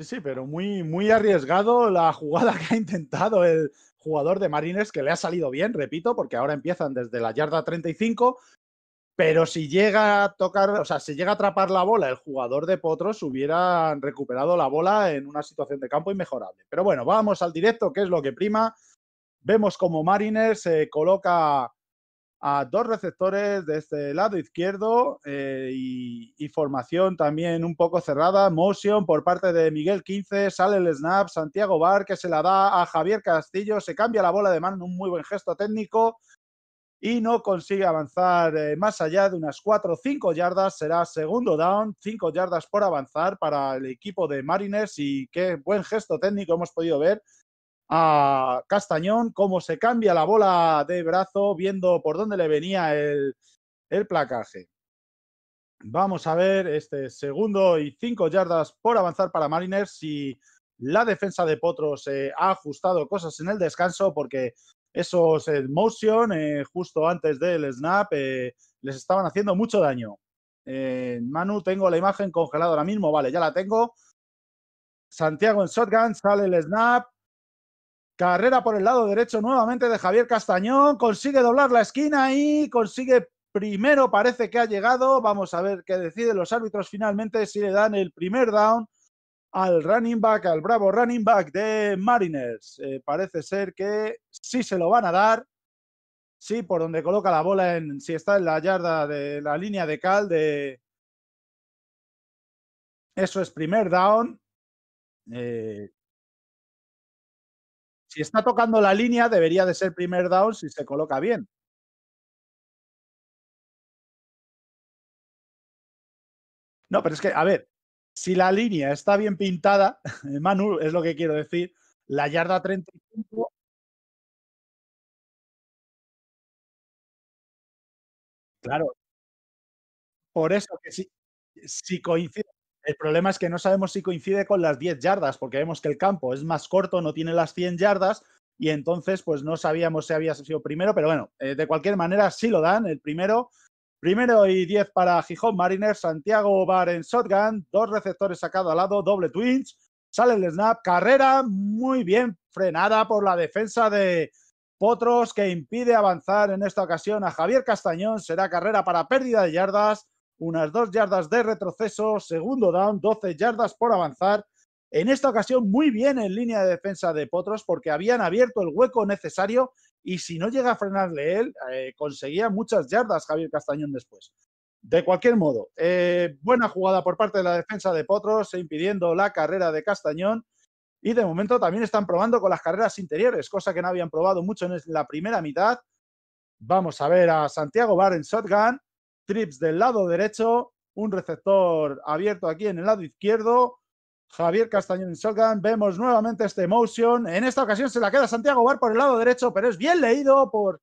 Sí, sí, pero muy, muy arriesgado la jugada [LAUGHS] que ha intentado el jugador de Marines, que le ha salido bien, repito, porque ahora empiezan desde la yarda 35, pero si llega a tocar, o sea, si llega a atrapar la bola, el jugador de Potros hubiera recuperado la bola en una situación de campo inmejorable. Pero bueno, vamos al directo, que es lo que prima. Vemos como Marines se eh, coloca a dos receptores de este lado izquierdo eh, y, formación también un poco cerrada. Motion por parte de Miguel 15, sale el snap, Santiago Bar que se la da a Javier Castillo, se cambia la bola de mano, un muy buen gesto técnico y no consigue avanzar eh, más allá de unas 4 o 5 yardas. Será segundo down, 5 yardas por avanzar para el equipo de Mariners y qué buen gesto técnico hemos podido ver a Castañón, cómo se cambia la bola de brazo viendo por dónde le venía el, placaje. Vamos a ver este segundo y cinco yardas por avanzar para Mariners si la defensa de Potro se ha ajustado cosas en el descanso porque esos eh, motion eh, justo antes del snap eh, les estaban haciendo mucho daño. Manu, tengo la imagen congelada ahora mismo, vale, ya la tengo. Santiago en shotgun, sale el snap, Carrera por el lado derecho nuevamente de Javier Castañón. Consigue doblar la esquina y consigue primero. Parece que ha llegado. Vamos a ver qué deciden los árbitros finalmente si le dan el primer down al running back, al bravo running back de Mariners. Eh, parece ser que sí se lo van a dar. Sí, por donde coloca la bola, en, si está en la yarda de la línea de cal de... Eso es primer down. Eh, si está tocando la línea, debería de ser primer down si se coloca bien. No, pero es que, a ver, si la línea está bien pintada, [LAUGHS] Manu, es lo que quiero decir, la yarda 35 Claro. Por eso que si, si coincide el problema es que no sabemos si coincide con las 10 yardas, porque vemos que el campo es más corto, no tiene las 100 yardas, y entonces pues no sabíamos si había sido primero, pero bueno, eh, de cualquier manera sí lo dan, el primero. Primero y 10 para Gijón Mariner, Santiago Bar en shotgun, dos receptores sacado al lado, doble twins, sale el snap, carrera muy bien frenada por la defensa de Potros que impide avanzar en esta ocasión a Javier Castañón, será carrera para pérdida de yardas, unas dos yardas de retroceso, segundo down, 12 yardas por avanzar. En esta ocasión muy bien en línea de defensa de Potros porque habían abierto el hueco necesario y si no llega a frenarle él, eh, conseguía muchas yardas Javier Castañón después. De cualquier modo, eh, buena jugada por parte de la defensa de Potros, impidiendo la carrera de Castañón. Y de momento también están probando con las carreras interiores, cosa que no habían probado mucho en la primera mitad. Vamos a ver a Santiago Bar en shotgun. Trips del lado derecho, un receptor abierto aquí en el lado izquierdo. Javier Castañón y Solgan, Vemos nuevamente este motion. En esta ocasión se la queda Santiago Bar por el lado derecho, pero es bien leído por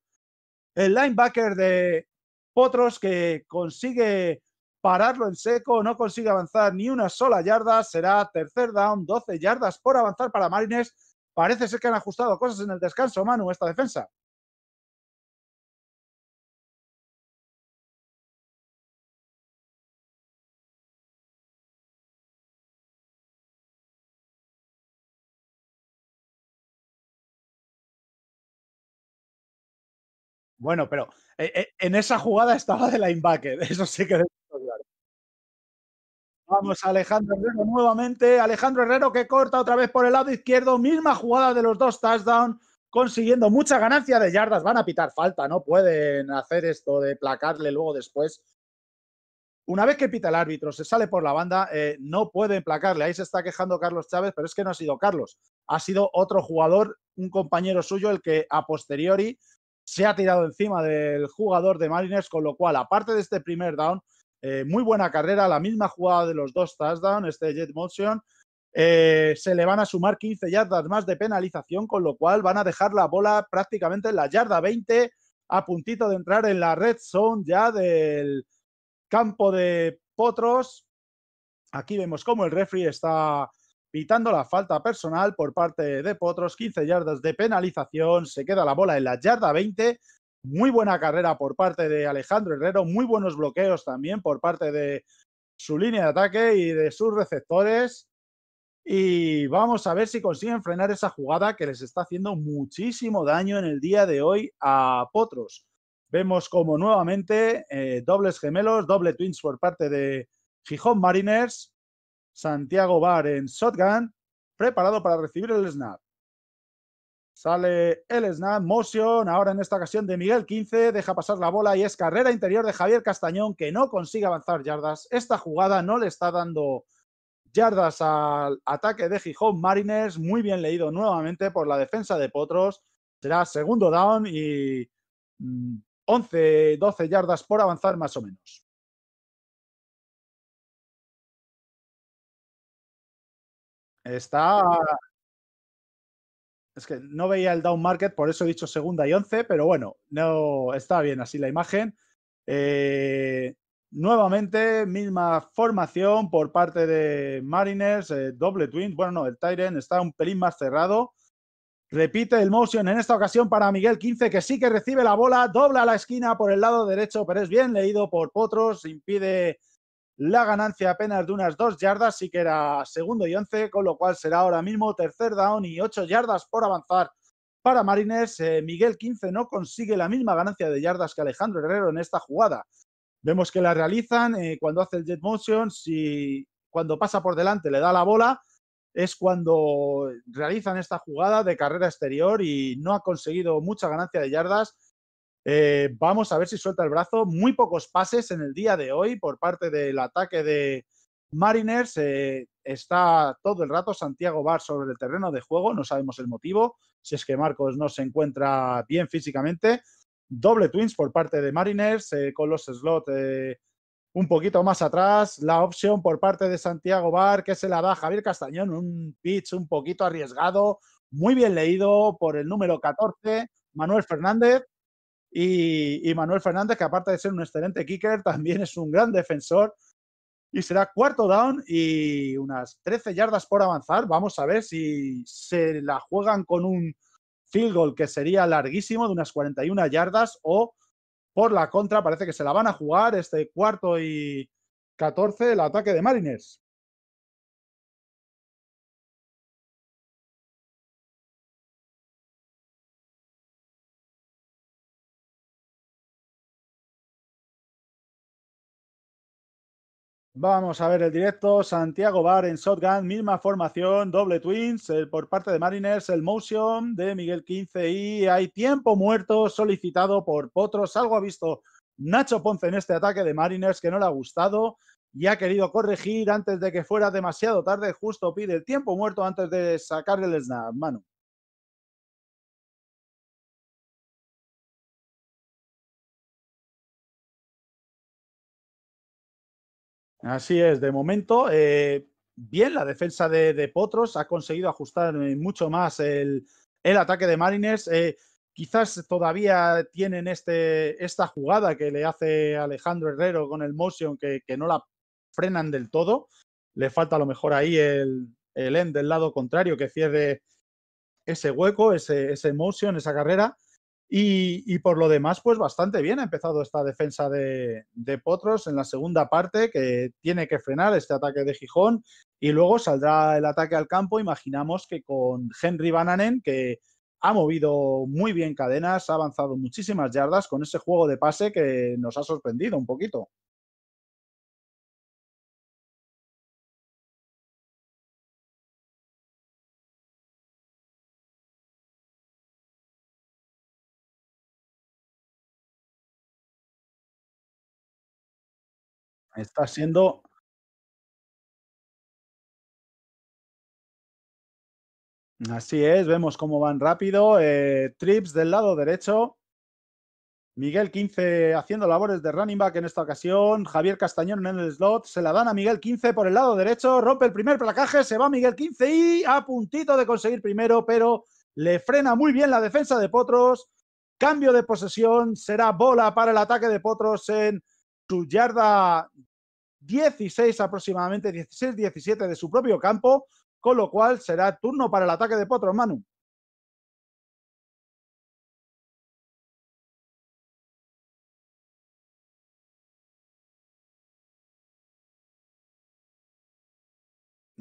el linebacker de Potros que consigue pararlo en seco, no consigue avanzar ni una sola yarda. Será tercer down, 12 yardas por avanzar para Marines. Parece ser que han ajustado cosas en el descanso, Manu, esta defensa. Bueno, pero eh, eh, en esa jugada estaba de la linebacker, [LAUGHS] eso sí que claro. Vamos Alejandro Herrero nuevamente. Alejandro Herrero que corta otra vez por el lado izquierdo. Misma jugada de los dos touchdowns, consiguiendo mucha ganancia de yardas. Van a pitar falta, no pueden hacer esto de placarle luego después. Una vez que pita el árbitro, se sale por la banda, eh, no pueden placarle. Ahí se está quejando Carlos Chávez, pero es que no ha sido Carlos. Ha sido otro jugador, un compañero suyo, el que a posteriori se ha tirado encima del jugador de Mariners, con lo cual, aparte de este primer down, eh, muy buena carrera, la misma jugada de los dos touchdowns, este Jet Motion, eh, se le van a sumar 15 yardas más de penalización, con lo cual van a dejar la bola prácticamente en la yarda 20, a puntito de entrar en la red zone ya del campo de Potros. Aquí vemos cómo el refri está pitando la falta personal por parte de Potros, 15 yardas de penalización, se queda la bola en la yarda 20, muy buena carrera por parte de Alejandro Herrero, muy buenos bloqueos también por parte de su línea de ataque y de sus receptores. Y vamos a ver si consiguen frenar esa jugada que les está haciendo muchísimo daño en el día de hoy a Potros. Vemos como nuevamente eh, dobles gemelos, doble twins por parte de Gijón Mariners Santiago Bar en shotgun, preparado para recibir el snap. Sale el snap, motion, ahora en esta ocasión de Miguel 15, deja pasar la bola y es carrera interior de Javier Castañón que no consigue avanzar yardas. Esta jugada no le está dando yardas al ataque de Gijón Mariners, muy bien leído nuevamente por la defensa de Potros. Será segundo down y 11, mm, 12 yardas por avanzar más o menos. Está. Es que no veía el down market, por eso he dicho segunda y once, pero bueno, no está bien así la imagen. Eh, nuevamente, misma formación por parte de Mariners, eh, doble twin. Bueno, no, el Tyren está un pelín más cerrado. Repite el motion en esta ocasión para Miguel 15, que sí que recibe la bola, dobla la esquina por el lado derecho, pero es bien leído por Potros, impide la ganancia apenas de unas dos yardas, sí que era segundo y once, con lo cual será ahora mismo tercer down y ocho yardas por avanzar para Marines. Eh, Miguel 15 no consigue la misma ganancia de yardas que Alejandro Herrero en esta jugada. Vemos que la realizan eh, cuando hace el jet motion, si cuando pasa por delante le da la bola, es cuando realizan esta jugada de carrera exterior y no ha conseguido mucha ganancia de yardas. Eh, vamos a ver si suelta el brazo. Muy pocos pases en el día de hoy por parte del ataque de Mariners. Eh, está todo el rato Santiago Bar sobre el terreno de juego. No sabemos el motivo. Si es que Marcos no se encuentra bien físicamente. Doble Twins por parte de Mariners eh, con los slots un poquito más atrás. La opción por parte de Santiago Bar, que se la da Javier Castañón, un pitch un poquito arriesgado, muy bien leído por el número 14, Manuel Fernández, y, Manuel Fernández, que aparte de ser un excelente kicker, también es un gran defensor. Y será cuarto down y unas 13 yardas por avanzar. Vamos a ver si se la juegan con un field goal que sería larguísimo, de unas 41 yardas, o por la contra, parece que se la van a jugar este cuarto y 14 el ataque de Mariners. Vamos a ver el directo. Santiago Bar en Shotgun, misma formación, doble Twins eh, por parte de Mariners, el Motion de Miguel 15 y hay tiempo muerto solicitado por Potros. Algo ha visto Nacho Ponce en este ataque de Mariners que no le ha gustado y ha querido corregir antes de que fuera demasiado tarde. Justo pide el tiempo muerto antes de sacarle el snap, mano. Así es, de momento, eh, bien, la defensa de, Potros ha conseguido ajustar eh, mucho más el, ataque de Mariners. Eh, quizás todavía tienen este, esta jugada que le hace Alejandro Herrero con el motion que, no la frenan del todo. Le falta a lo mejor ahí el, el end del lado contrario que cierre ese hueco, ese, ese motion, esa carrera. Y, por lo demás, pues bastante bien ha empezado esta defensa de, de, Potros en la segunda parte, que tiene que frenar este ataque de Gijón. Y luego saldrá el ataque al campo. Imaginamos que con Henry Bananen, que ha movido muy bien cadenas, ha avanzado muchísimas yardas con ese juego de pase que nos ha sorprendido un poquito. está siendo Así es, vemos cómo van rápido. Eh, trips del lado derecho. Miguel 15 haciendo labores de running back en esta ocasión. Javier Castañón en el slot. Se la dan a Miguel 15 por el lado derecho. Rompe el primer placaje. Se va Miguel 15 y a puntito de conseguir primero, pero le frena muy bien la defensa de Potros. Cambio de posesión. Será bola para el ataque de Potros en su yarda 16 aproximadamente, 16-17 de su propio campo, con lo cual será turno para el ataque de Potros, Manu.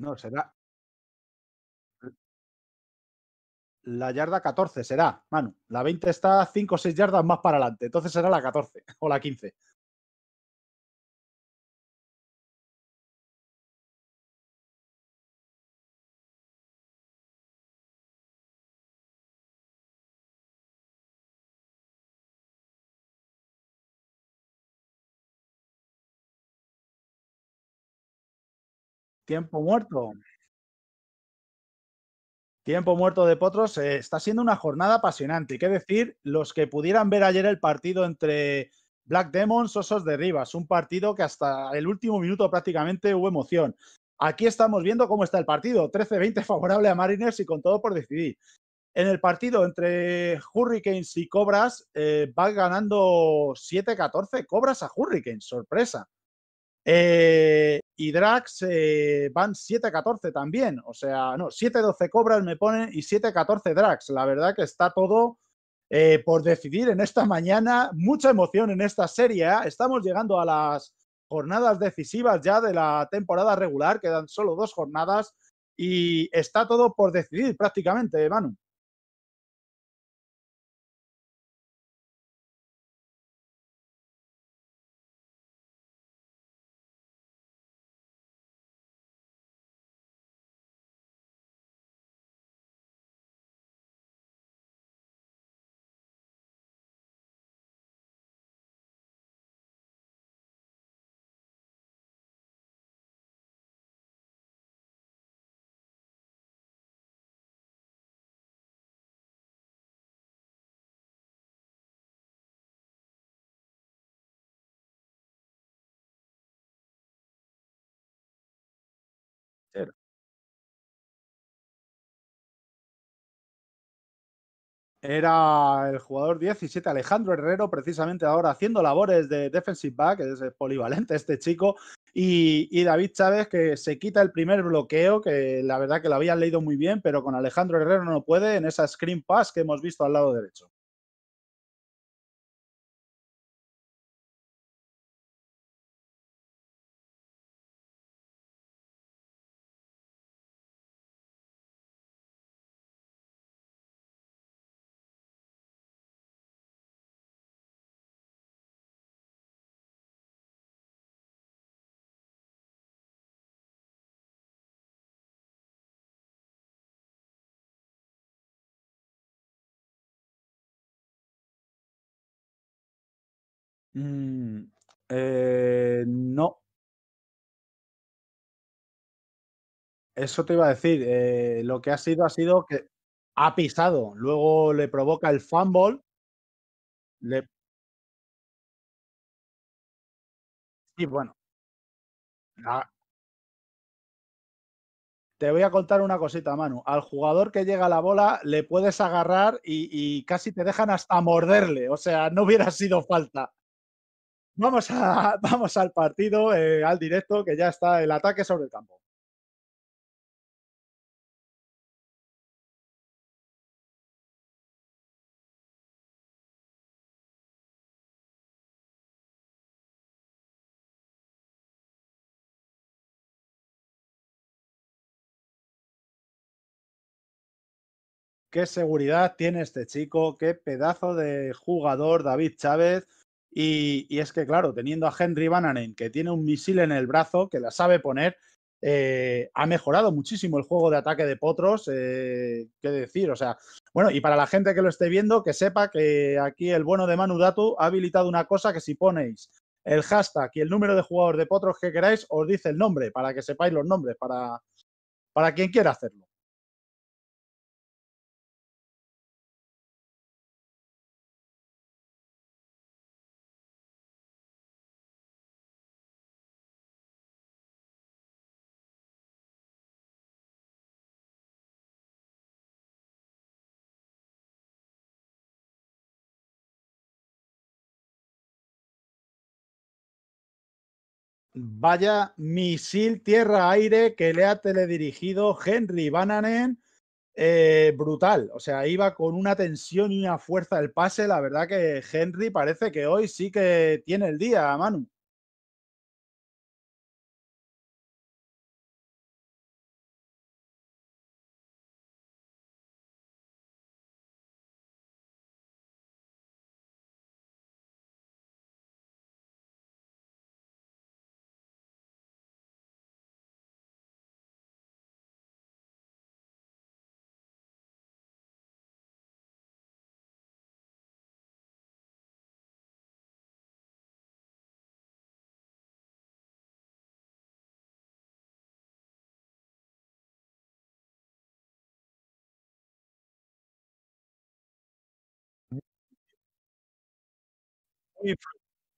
No, será. La yarda 14 será, Manu. La 20 está 5 o 6 yardas más para adelante. Entonces será la 14 o la 15. Tiempo muerto. Tiempo muerto de Potros. Eh, está siendo una jornada apasionante. Y Qué decir, los que pudieran ver ayer el partido entre Black Demons, Osos de Rivas. Un partido que hasta el último minuto prácticamente hubo emoción. Aquí estamos viendo cómo está el partido. 13-20 favorable a Mariners y con todo por decidir. En el partido entre Hurricanes y Cobras eh, va ganando 7-14 Cobras a Hurricanes. Sorpresa. Eh, y Drax eh, van 7-14 también. O sea, no, 7-12 cobras me ponen y 7-14 Drax. La verdad que está todo eh, por decidir en esta mañana. Mucha emoción en esta serie. Estamos llegando a las jornadas decisivas ya de la temporada regular. Quedan solo dos jornadas y está todo por decidir prácticamente, Manu. Era el jugador 17, Alejandro Herrero, precisamente ahora haciendo labores de defensive back, es eh, polivalente este chico, y, y, David Chávez que se quita el primer bloqueo, que la verdad que lo habían leído muy bien, pero con Alejandro Herrero no puede en esa screen pass que hemos visto al lado derecho. Mm, eh, no, eso te iba a decir. Eh, lo que ha sido ha sido que ha pisado, luego le provoca el fumble, le, y bueno, ah. te voy a contar una cosita, Manu. Al jugador que llega la bola le puedes agarrar y casi te dejan hasta morderle, o sea, no hubiera sido falta. Vamos, a, [LAUGHS] vamos al partido, eh, al directo, que ya está el ataque sobre el campo. qué seguridad tiene este chico, qué pedazo de jugador David Chávez. Y, es que, claro, teniendo a Henry Vananen, que tiene un misil en el brazo, que la sabe poner, eh, ha mejorado muchísimo el juego de ataque de Potros. Eh, ¿Qué decir? O sea, bueno, y para la gente que lo esté viendo, que sepa que aquí el bueno de Manu Datu ha habilitado una cosa que si ponéis el hashtag y el número de jugadores de Potros que queráis, os dice el nombre, para que sepáis los nombres, para, para quien quiera hacerlo. Vaya misil tierra-aire que le ha teledirigido Henry Bananen. Eh, brutal. O sea, iba con una tensión y una fuerza el pase. La verdad que Henry parece que hoy sí que tiene el día, Manu.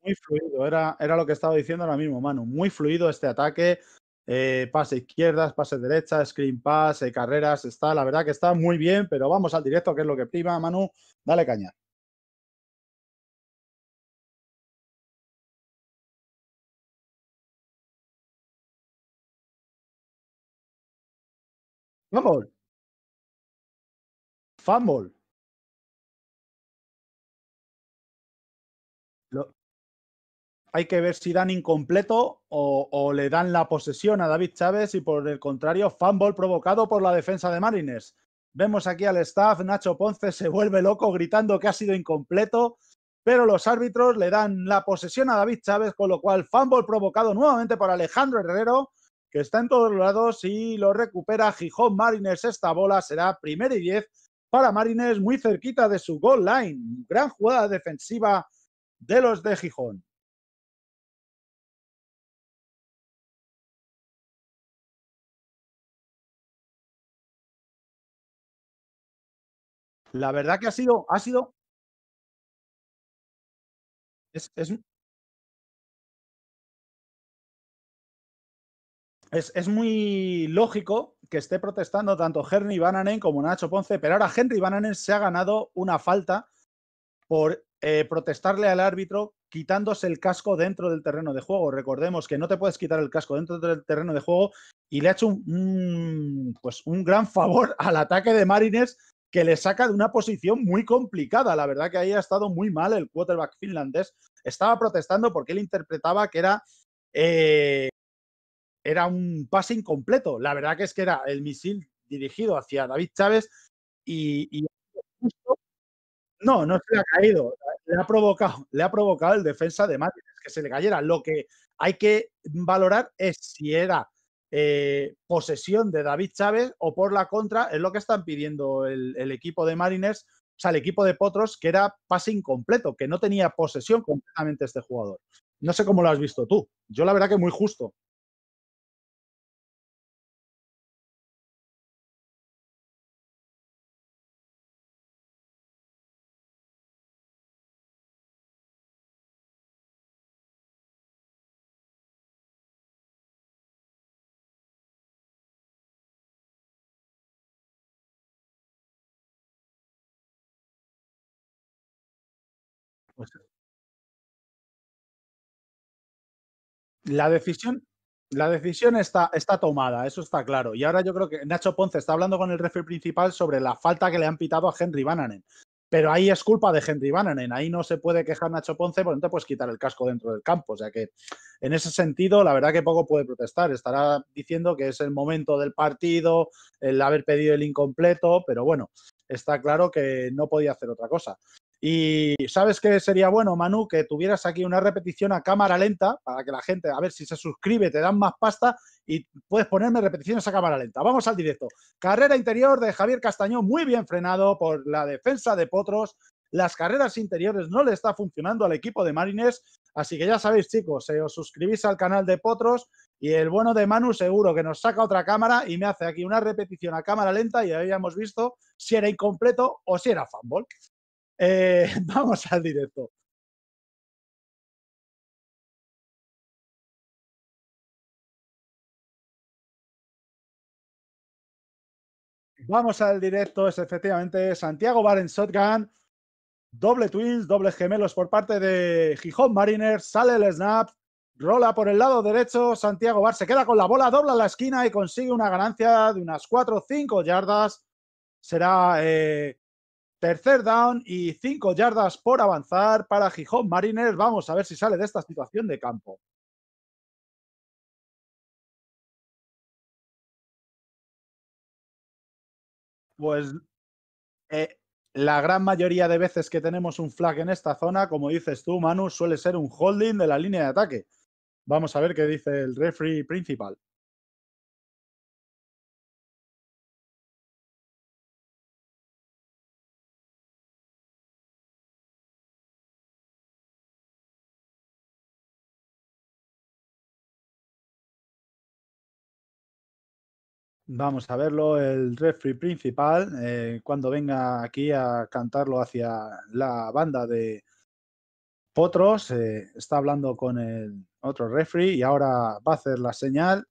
muy, fluido, era, era lo que estaba diciendo ahora mismo, Manu. Muy fluido este ataque. Eh, pase izquierdas, pase derecha, screen pass, eh, carreras, está, la verdad que está muy bien, pero vamos al directo, que es lo que prima, Manu, dale caña. Fumble. Fumble. hay que ver si dan incompleto o, le dan la posesión a David Chávez y por el contrario, fumble provocado por la defensa de Marines. Vemos aquí al staff, Nacho Ponce se vuelve loco gritando que ha sido incompleto, pero los árbitros le dan la posesión a David Chávez, con lo cual fumble provocado nuevamente por Alejandro Herrero, que está en todos lados y lo recupera Gijón Marines. Esta bola será primera y diez para Marines, muy cerquita de su goal line. Gran jugada defensiva de los de Gijón. La verdad que ha sido, ha sido. Es, es, muy lógico que esté protestando tanto Henry Bananen como Nacho Ponce, pero ahora Henry Bananen se ha ganado una falta por eh, protestarle al árbitro quitándose el casco dentro del terreno de juego. Recordemos que no te puedes quitar el casco dentro del terreno de juego y le ha hecho un pues un gran favor al ataque de Marines que le saca de una posición muy complicada. La verdad que ahí ha estado muy mal el quarterback finlandés. Estaba protestando porque él interpretaba que era, eh, era un pase incompleto. La verdad que es que era el misil dirigido hacia David Chávez y, no, no se le ha caído. Le ha provocado, le ha provocado el defensa de Márquez que se le cayera. Lo que hay que valorar es si era eh, posesión de David Chávez o por la contra, es lo que están pidiendo el, el, equipo de Mariners, o sea, el equipo de Potros, que era pase incompleto, que no tenía posesión completamente este jugador. No sé cómo lo has visto tú. Yo la verdad que muy justo. La decisión, la decisión está, está tomada, eso está claro. Y ahora yo creo que Nacho Ponce está hablando con el referee principal sobre la falta que le han pitado a Henry Bannanen. Pero ahí es culpa de Henry Bannanen, ahí no se puede quejar Nacho Ponce, porque pues no quitar el casco dentro del campo. O sea que en ese sentido, la verdad que poco puede protestar. Estará diciendo que es el momento del partido, el haber pedido el incompleto, pero bueno, está claro que no podía hacer otra cosa. Y sabes que sería bueno, Manu, que tuvieras aquí una repetición a cámara lenta para que la gente, a ver si se suscribe, te dan más pasta y puedes ponerme repeticiones a cámara lenta. Vamos al directo. Carrera interior de Javier Castañón, muy bien frenado por la defensa de Potros. Las carreras interiores no le está funcionando al equipo de Marines. Así que ya sabéis, chicos, si eh, os suscribís al canal de Potros y el bueno de Manu seguro que nos saca otra cámara y me hace aquí una repetición a cámara lenta y habíamos visto si era incompleto o si era fumble. Eh, [LAUGHS] vamos al directo. Vamos al directo, es efectivamente Santiago Bar en Shotgun. Doble twins, doble gemelos por parte de Gijón Mariners. Sale el snap, rola por el lado derecho. Santiago Bar se queda con la bola, dobla la esquina y consigue una ganancia de unas 4 o 5 yardas. Será eh, Tercer down y cinco yardas por avanzar para Gijón Mariners. Vamos a ver si sale de esta situación de campo. Pues eh, la gran mayoría de veces que tenemos un flag en esta zona, como dices tú, Manu, suele ser un holding de la línea de ataque. Vamos a ver qué dice el referee principal. Vamos a verlo, el refri principal, eh, cuando venga aquí a cantarlo hacia la banda de Potros, eh, está hablando con el otro refri y ahora va a hacer la señal.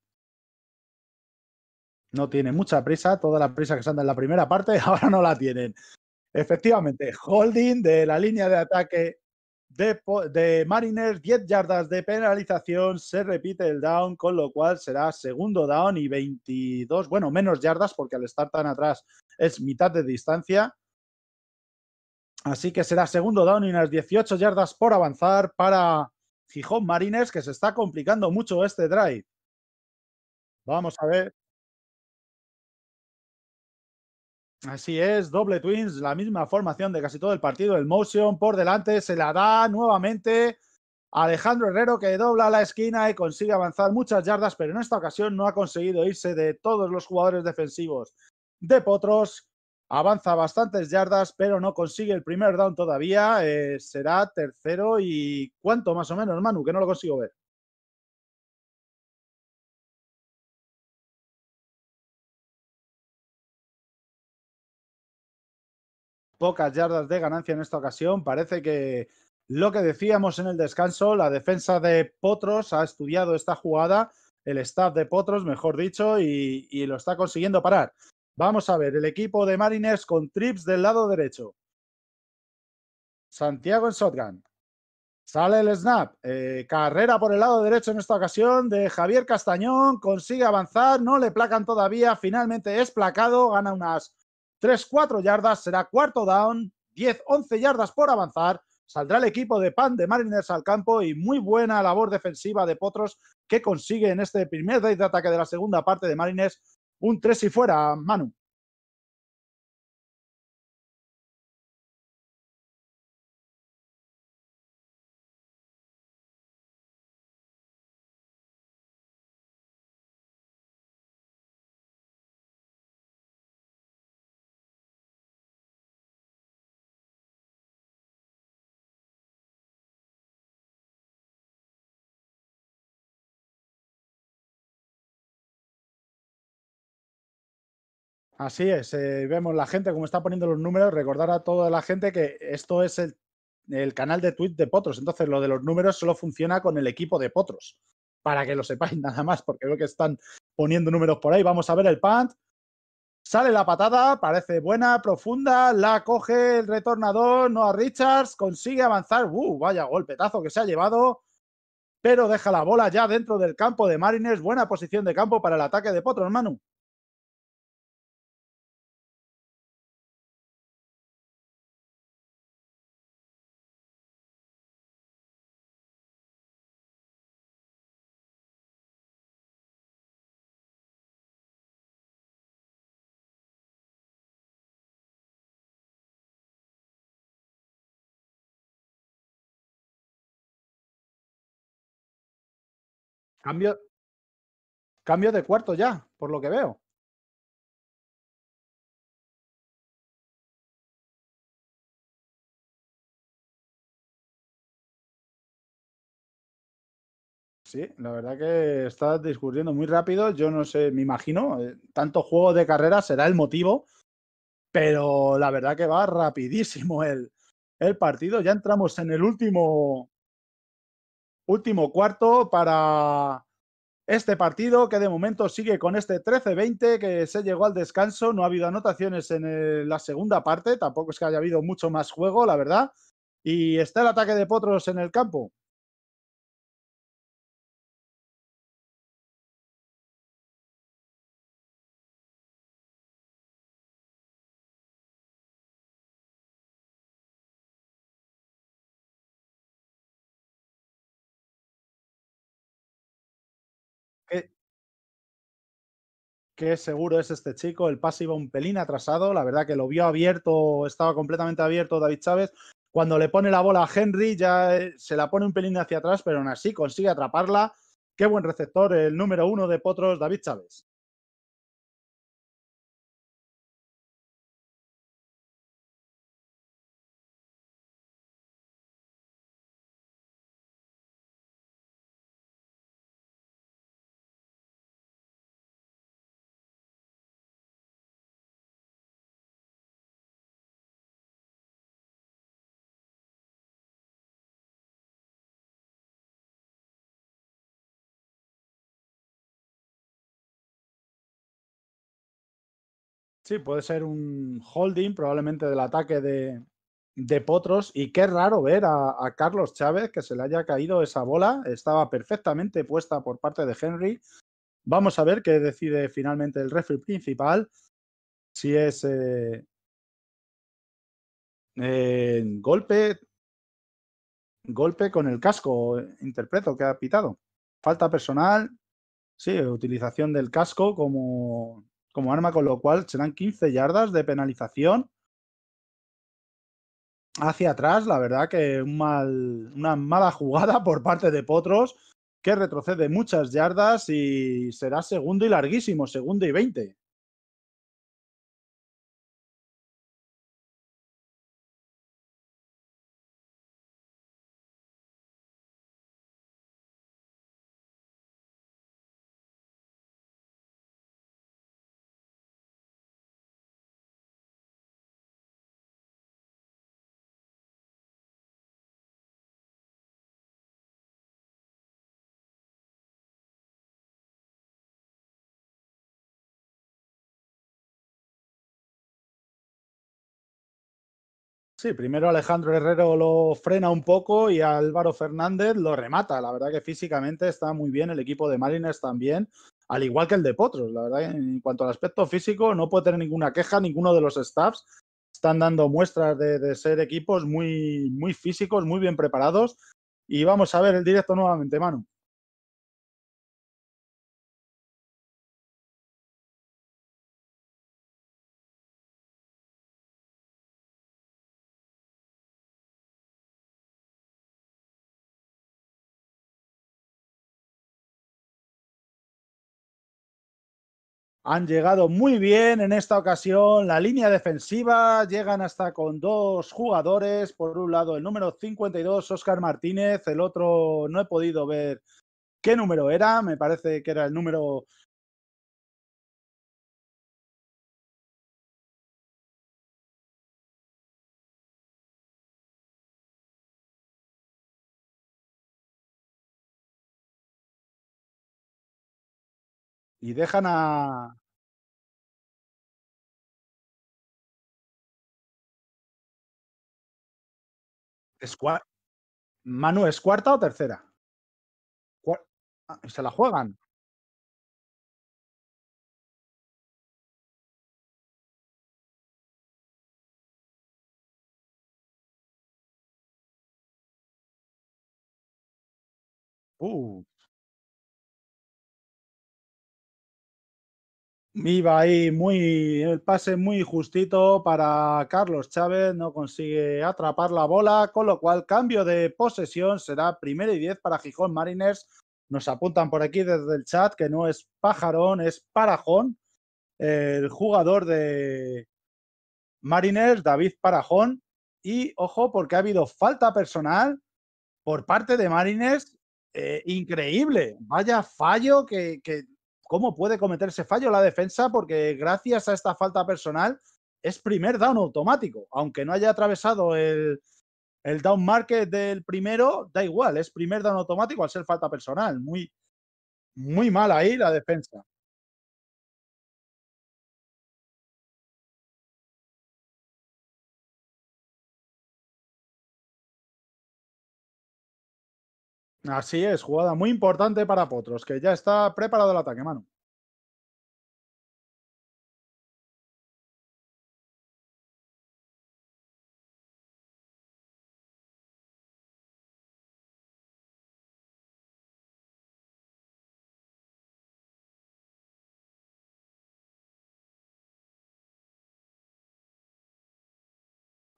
No tiene mucha prisa, toda la prisa que se anda en la primera parte [LAUGHS] ahora no la tienen. Efectivamente, holding de la línea de ataque de, Mariners, 10 yardas de penalización, se repite el down, con lo cual será segundo down y 22, bueno, menos yardas porque al estar tan atrás es mitad de distancia. Así que será segundo down y unas 18 yardas por avanzar para Gijón Mariners que se está complicando mucho este drive. Vamos a ver. Así es, doble Twins, la misma formación de casi todo el partido. El motion por delante se la da nuevamente Alejandro Herrero que dobla la esquina y consigue avanzar muchas yardas, pero en esta ocasión no ha conseguido irse de todos los jugadores defensivos de Potros. Avanza bastantes yardas, pero no consigue el primer down todavía. Eh, será tercero y cuánto más o menos, Manu, que no lo consigo ver. pocas yardas de ganancia en esta ocasión. Parece que lo que decíamos en el descanso, la defensa de Potros ha estudiado esta jugada, el staff de Potros, mejor dicho, y, lo está consiguiendo parar. Vamos a ver, el equipo de Marines con trips del lado derecho. Santiago en shotgun. Sale el snap. Eh, carrera por el lado derecho en esta ocasión de Javier Castañón. Consigue avanzar. No le placan todavía. Finalmente es placado. Gana unas 3-4 yardas, será cuarto down, 10-11 yardas por avanzar. Saldrá el equipo de Pan de Mariners al campo y muy buena labor defensiva de Potros que consigue en este primer day de ataque de la segunda parte de Mariners un 3 y fuera, Manu. Así es, eh, vemos la gente como está poniendo los números, recordar a toda la gente que esto es el, canal de Twitch de Potros, entonces lo de los números solo funciona con el equipo de Potros, para que lo sepáis [LAUGHS] nada más, porque veo que están poniendo números por ahí, vamos a ver el punt, sale la patada, parece buena, profunda, la coge el retornador, No a Richards, consigue avanzar, uh, vaya golpetazo que se ha llevado, pero deja la bola ya dentro del campo de Marines. Buena posición de campo para el ataque de Potros, Manu. Cambio, cambio de cuarto ya, por lo que veo. Sí, la verdad que está discurriendo muy rápido. Yo no sé, me imagino, eh, tanto juego de carrera será el motivo, pero la verdad que va rapidísimo el, el partido. Ya entramos en el último último cuarto para este partido que de momento sigue con este 13-20 que se llegó al descanso, no ha habido anotaciones en la segunda parte, tampoco es que haya habido mucho más juego, la verdad, y está el ataque de Potros en el campo. Qué seguro es este chico. El pase iba un pelín atrasado. La verdad que lo vio abierto, estaba completamente abierto David Chávez. Cuando le pone la bola a Henry, ya eh, se la pone un pelín hacia atrás, pero aún así consigue atraparla. Qué buen receptor, el número uno de Potros, David Chávez. Sí, puede ser un holding probablemente del ataque de, Potros. Y qué raro ver a, Carlos Chávez que se le haya caído esa bola. Estaba perfectamente puesta por parte de Henry. Vamos a ver qué decide finalmente el referee principal. Si es eh, eh, golpe, golpe con el casco, interpreto que ha pitado. Falta personal, sí, utilización del casco como como arma, con lo cual serán 15 yardas de penalización hacia atrás. La verdad que una mala jugada [LAUGHS] por parte de Potros que retrocede muchas yardas y será segundo y larguísimo, segundo y 20. Sí, primero Alejandro Herrero lo frena un poco y Álvaro Fernández lo remata. La verdad que físicamente está muy bien el equipo de Mariners también, al igual que el de Potros. La verdad en cuanto al aspecto físico no puede tener ninguna queja ninguno de los staffs. Están dando muestras de, ser equipos muy, muy físicos, muy bien preparados. Y vamos a ver el directo nuevamente, Manu. han llegado muy bien en esta ocasión. La línea defensiva llegan hasta con dos jugadores. Por un lado, el número 52, Oscar Martínez. El otro no he podido ver qué número era. Me parece que era el número y dejan a, Manu, ¿es cuarta o tercera? Ah, se la juegan. Uh. Iba ahí muy, el pase muy justito para Carlos Chávez, no consigue atrapar la bola, con lo cual cambio de posesión será primero y diez para Gijón Mariners. Nos apuntan por aquí desde el chat que no es Pajarón, es Parajón, el jugador de Mariners, David Parajón. Y ojo, porque ha habido falta personal por parte de Mariners, eh, increíble. Vaya fallo que cómo puede cometerse fallo la defensa porque gracias a esta falta personal es primer down automático, aunque no haya atravesado el, el down market del primero, da igual, es primer down automático al ser falta personal. Muy, muy mal ahí la defensa. Así es, jugada muy importante para Potros, que ya está preparado el ataque, mano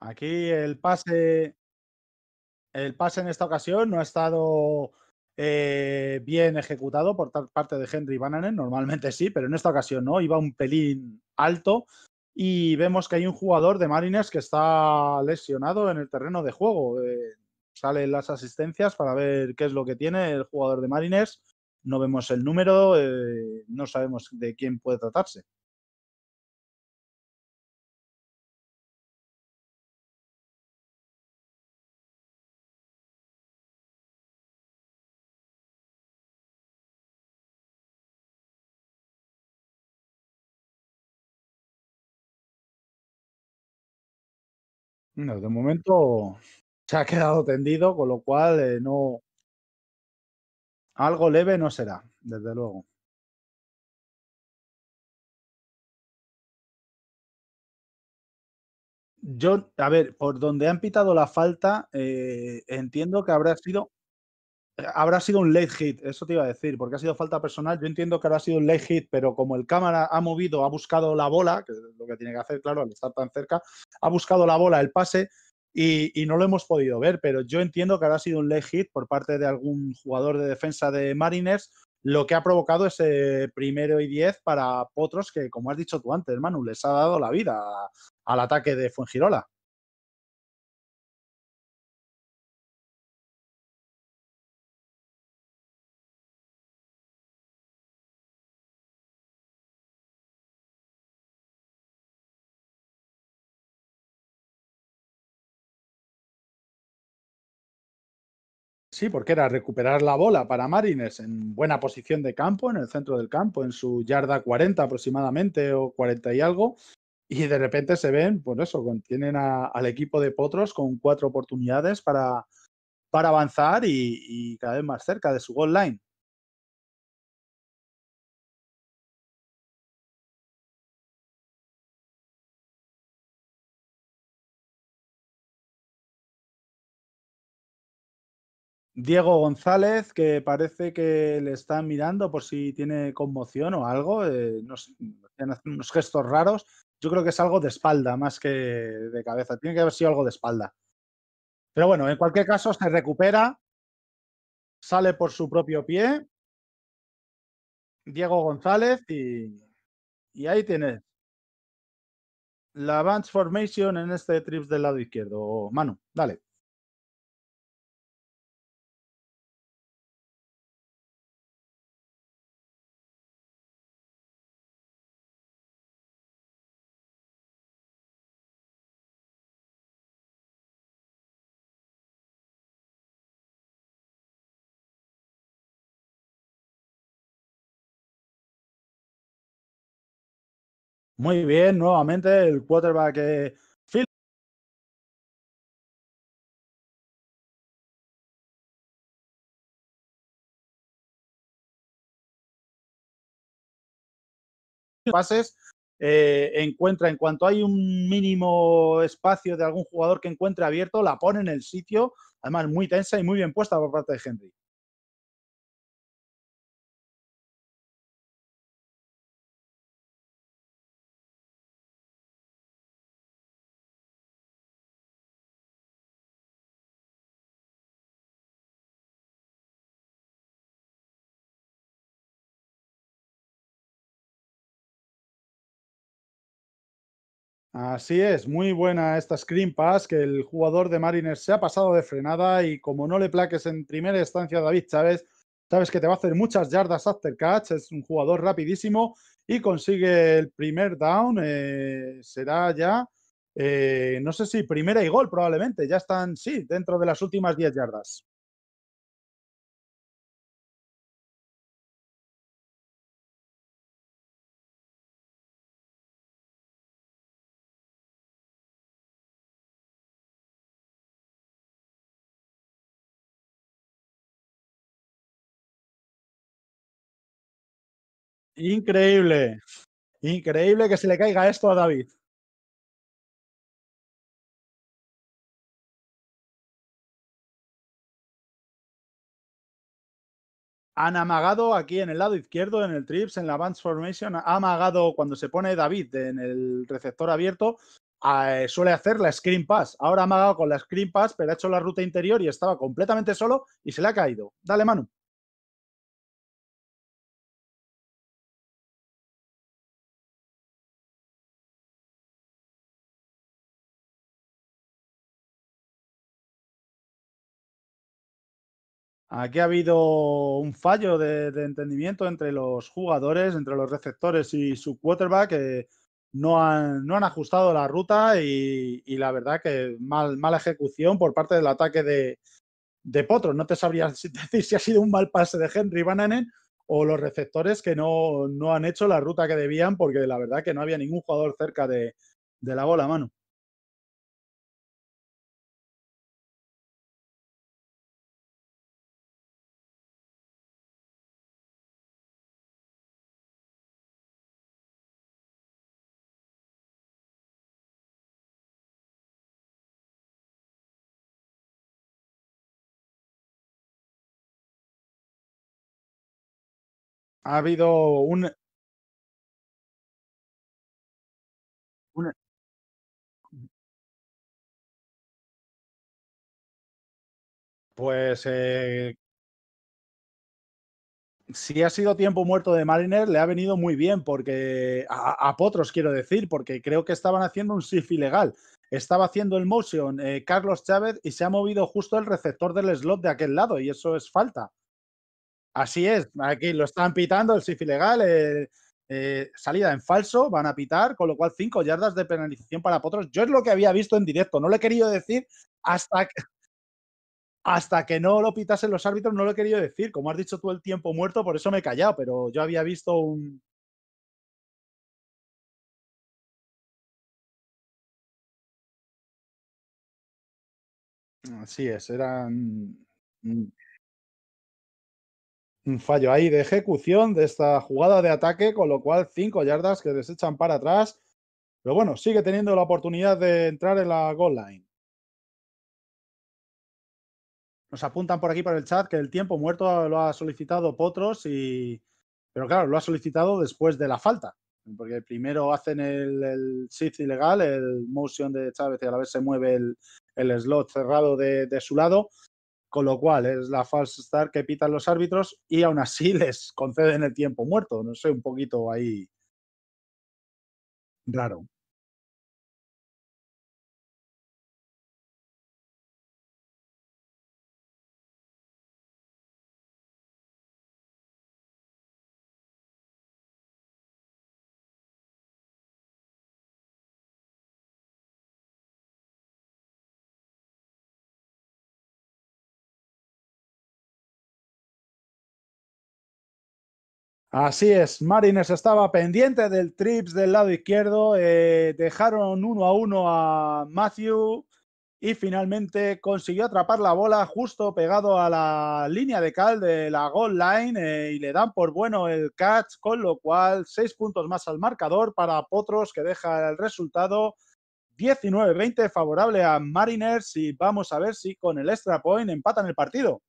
Aquí el pase el pase en esta ocasión no ha estado eh, bien ejecutado por parte de Henry Bananen, normalmente sí, pero en esta ocasión no, iba un pelín alto y vemos que hay un jugador de Marines que está lesionado en el terreno de juego. Eh, salen las asistencias para ver qué es lo que tiene el jugador de Marines, no vemos el número, eh, no sabemos de quién puede tratarse. Bueno, de momento se ha quedado tendido, con lo cual eh, no. Algo leve no será, desde luego. Yo, a ver, por donde han pitado la falta, eh, entiendo que habrá sido habrá sido un late hit, eso te iba a decir, porque ha sido falta personal. Yo entiendo que habrá sido un late hit, pero como el cámara ha movido, ha buscado la bola, que es lo que tiene que hacer, claro, al estar tan cerca, ha buscado la bola, el pase, y, no lo hemos podido ver, pero yo entiendo que habrá sido un late hit por parte de algún jugador de defensa de Mariners, lo que ha provocado ese primero y diez para Potros, que como has dicho tú antes, Manu, les ha dado la vida al ataque de Fuengirola. Sí, porque era recuperar la bola para Marines en buena posición de campo, en el centro del campo, en su yarda 40 aproximadamente o 40 y algo. Y de repente se ven, pues eso, tienen al equipo de Potros con cuatro oportunidades para, avanzar y, y, cada vez más cerca de su goal line. Diego González, que parece que le están mirando por si tiene conmoción o algo, eh, unos gestos raros. Yo creo que es algo de espalda más que de cabeza. Tiene que haber sido algo de espalda. Pero bueno, en cualquier caso se recupera, sale por su propio pie, Diego González y, ahí tienes la Bunch Formation en este trips del lado izquierdo. Manu, dale. Muy bien, nuevamente el quarterback Phil. Pases eh, encuentra, en cuanto hay un mínimo espacio de algún jugador que encuentre abierto, la pone en el sitio, además muy tensa y muy bien puesta por parte de Henry. Así es, muy buena esta screen pass que el jugador de Mariners se ha pasado de frenada y como no le plaques en primera instancia a David Chávez, sabes que te va a hacer muchas yardas after catch, es un jugador rapidísimo y consigue el primer down, eh, será ya, eh, no sé si primera y gol probablemente, ya están, sí, dentro de las últimas 10 yardas. Increíble. Increíble que se le caiga esto a David. han amagado aquí en el lado izquierdo, en el trips, en la Vance Formation, ha amagado cuando se pone David en el receptor abierto, eh, suele hacer la screen pass. Ahora ha amagado con la screen pass, pero ha hecho la ruta interior y estaba completamente solo y se le ha caído. Dale, Manu. Aquí ha habido un fallo de, entendimiento entre los jugadores, entre los receptores y su quarterback. que no, han, no han ajustado la ruta y, la verdad que mal, mala ejecución por parte del ataque de, de Potro. No te sabría [LAUGHS] decir si ha sido un mal pase de Henry Bananen o los receptores que no, han hecho la ruta que debían porque la verdad que no había ningún jugador cerca de, de la bola, mano. ha habido un, Pues eh, si ha sido tiempo muerto de Mariner, le ha venido muy bien, porque a, potros quiero decir, porque creo que estaban haciendo un SIF ilegal. Estaba haciendo el motion eh, Carlos Chávez y se ha movido justo el receptor del slot de aquel lado, y eso es falta. Así es, aquí lo están pitando el SIF ilegal, eh, eh, salida en falso, van a pitar, con lo cual cinco yardas de penalización para Potros. Yo es lo que había visto en directo, no le he querido decir hasta hasta que no lo pitasen los árbitros, no lo he querido decir. Como has dicho tú, el tiempo muerto, por eso me he callado, pero yo había visto un, Así es, eran mm, un fallo ahí de ejecución de esta jugada de ataque, con lo cual cinco yardas que desechan para atrás. Pero bueno, sigue teniendo la oportunidad de entrar en la goal line. Nos apuntan por aquí por el chat que el tiempo muerto lo ha solicitado Potros y. Pero claro, lo ha solicitado después de la falta. Porque primero hacen el, shift ilegal, el motion de Chávez y a la vez se mueve el, slot cerrado de, de su lado con lo cual es la false star que pitan los árbitros y aún así [LAUGHS] les conceden el tiempo muerto. No sé, un poquito ahí raro. Así es, Marines estaba pendiente del trips del lado izquierdo, eh, dejaron uno a uno a Matthew y finalmente consiguió atrapar la bola justo pegado a la línea de cal de la goal line eh, y le dan por bueno el catch, con lo cual seis puntos más al marcador para Potros que deja el resultado 19-20 favorable a Mariners y vamos a ver si con el extra point empatan el partido.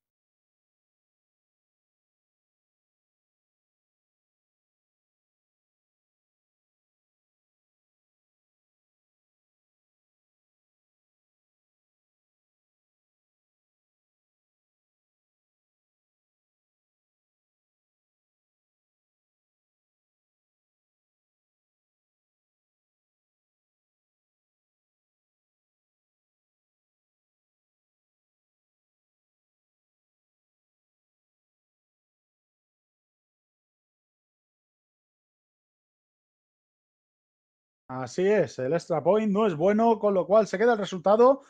Así es, el extra point no es bueno, con lo cual se queda el resultado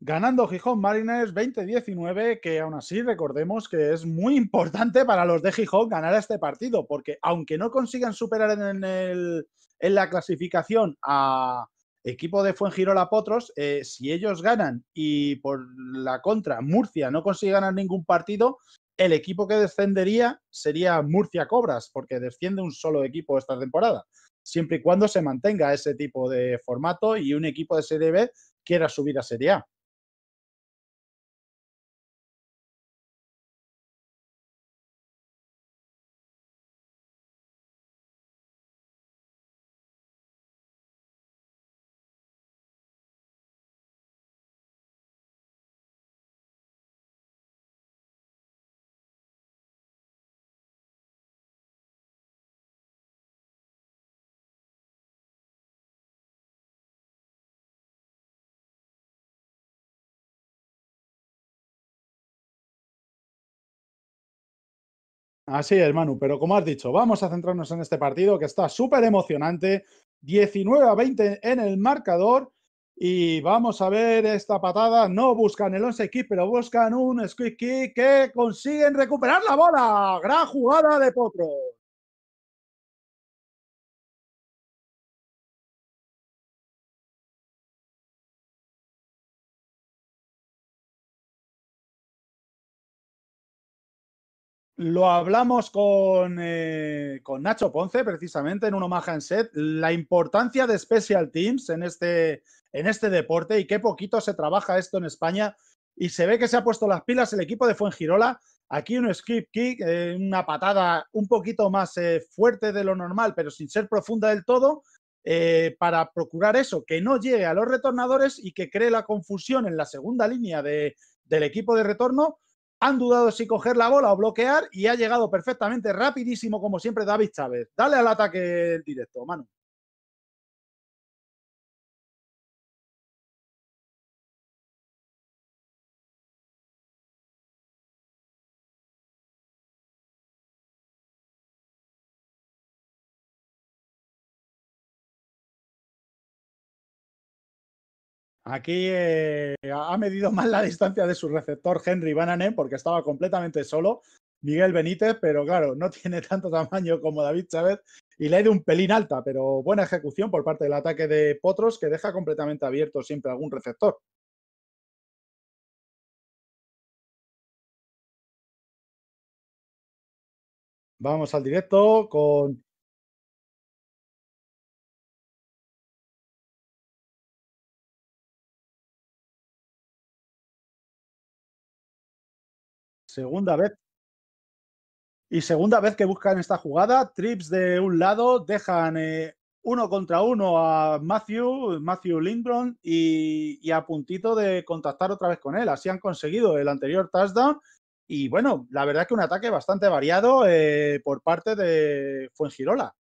ganando Gijón Mariners 20-19, que aún así recordemos que es muy importante para los de Gijón ganar este partido, porque aunque no consigan superar en, la clasificación a equipo de Fuengirola Potros, eh, si ellos ganan y por la contra Murcia no consigue ganar ningún partido, el equipo que descendería sería Murcia Cobras, porque desciende un solo equipo esta temporada siempre y cuando se mantenga ese tipo de formato y un equipo de Serie B quiera subir a Serie A. Así es, Manu, pero como has dicho, vamos a centrarnos en este partido que está súper emocionante. 19 a 20 en el marcador. Y vamos a ver esta patada. No buscan el 11 kick, pero buscan un squeak kick que consiguen recuperar la bola. Gran jugada de Potro. Lo hablamos eh, con, Nacho Ponce, precisamente, en un Omaha en set, la importancia de Special Teams en este, en este deporte y qué poquito se trabaja esto en España. Y se ve que se ha puesto las pilas el equipo de Fuengirola. Aquí un skip kick, eh, una patada un poquito más eh, fuerte de lo normal, pero sin ser profunda del todo, para procurar eso, que no llegue a los retornadores y que cree la confusión en la segunda línea del equipo de retorno han dudado si coger la bola o bloquear y ha llegado perfectamente, rapidísimo, como siempre, David Chávez. Dale al ataque directo, Manu. Aquí eh, ha medido mal la distancia de su receptor Henry Bananen porque estaba completamente solo. Miguel Benítez, pero claro, no [LAUGHS] tiene tanto tamaño como David Chávez y le ha ido un pelín alta, pero buena ejecución por parte del ataque de Potros que deja completamente abierto siempre algún receptor. Vamos al directo con Segunda vez. Y segunda vez que buscan esta jugada, trips de un lado, dejan eh, uno contra uno a Matthew, Matthew Lindbron y, a puntito de contactar otra vez con él. Así han conseguido el anterior touchdown. Y bueno, la verdad que un ataque bastante variado eh, por parte de Fuengirola.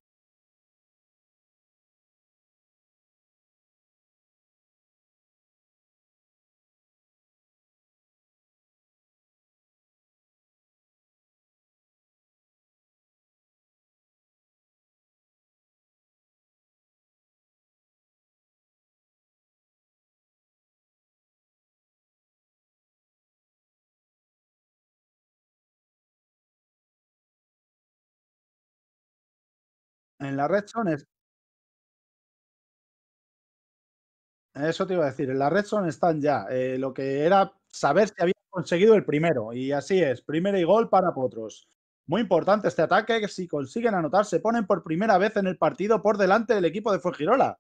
En la red zone es- Eso te iba a decir. En la red son están ya. Eh, lo que era saber si habían conseguido el primero. Y así es. Primero y gol para Potros. Muy importante este ataque. que Si consiguen anotar, se ponen por primera vez en el partido por delante del equipo de Fuengirola.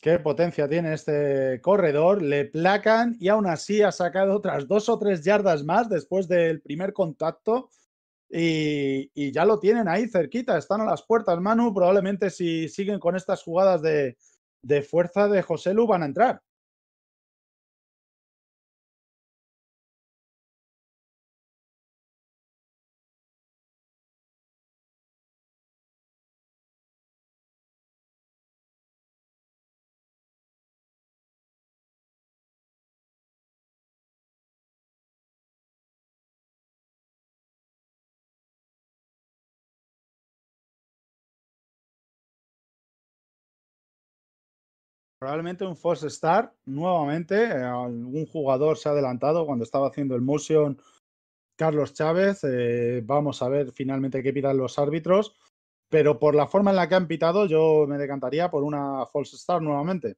Qué potencia tiene este corredor, le placan y aún así ha sacado otras dos o tres yardas más después del primer contacto y, ya lo tienen ahí cerquita, están a las puertas, Manu, probablemente si siguen con estas jugadas de, de fuerza de José Lu van a entrar. Probablemente un false star nuevamente. Eh, algún jugador se ha adelantado cuando estaba haciendo el motion Carlos Chávez. Eh, vamos a ver finalmente qué pitan los árbitros. Pero por la forma en la que han pitado, yo me decantaría por una false star nuevamente.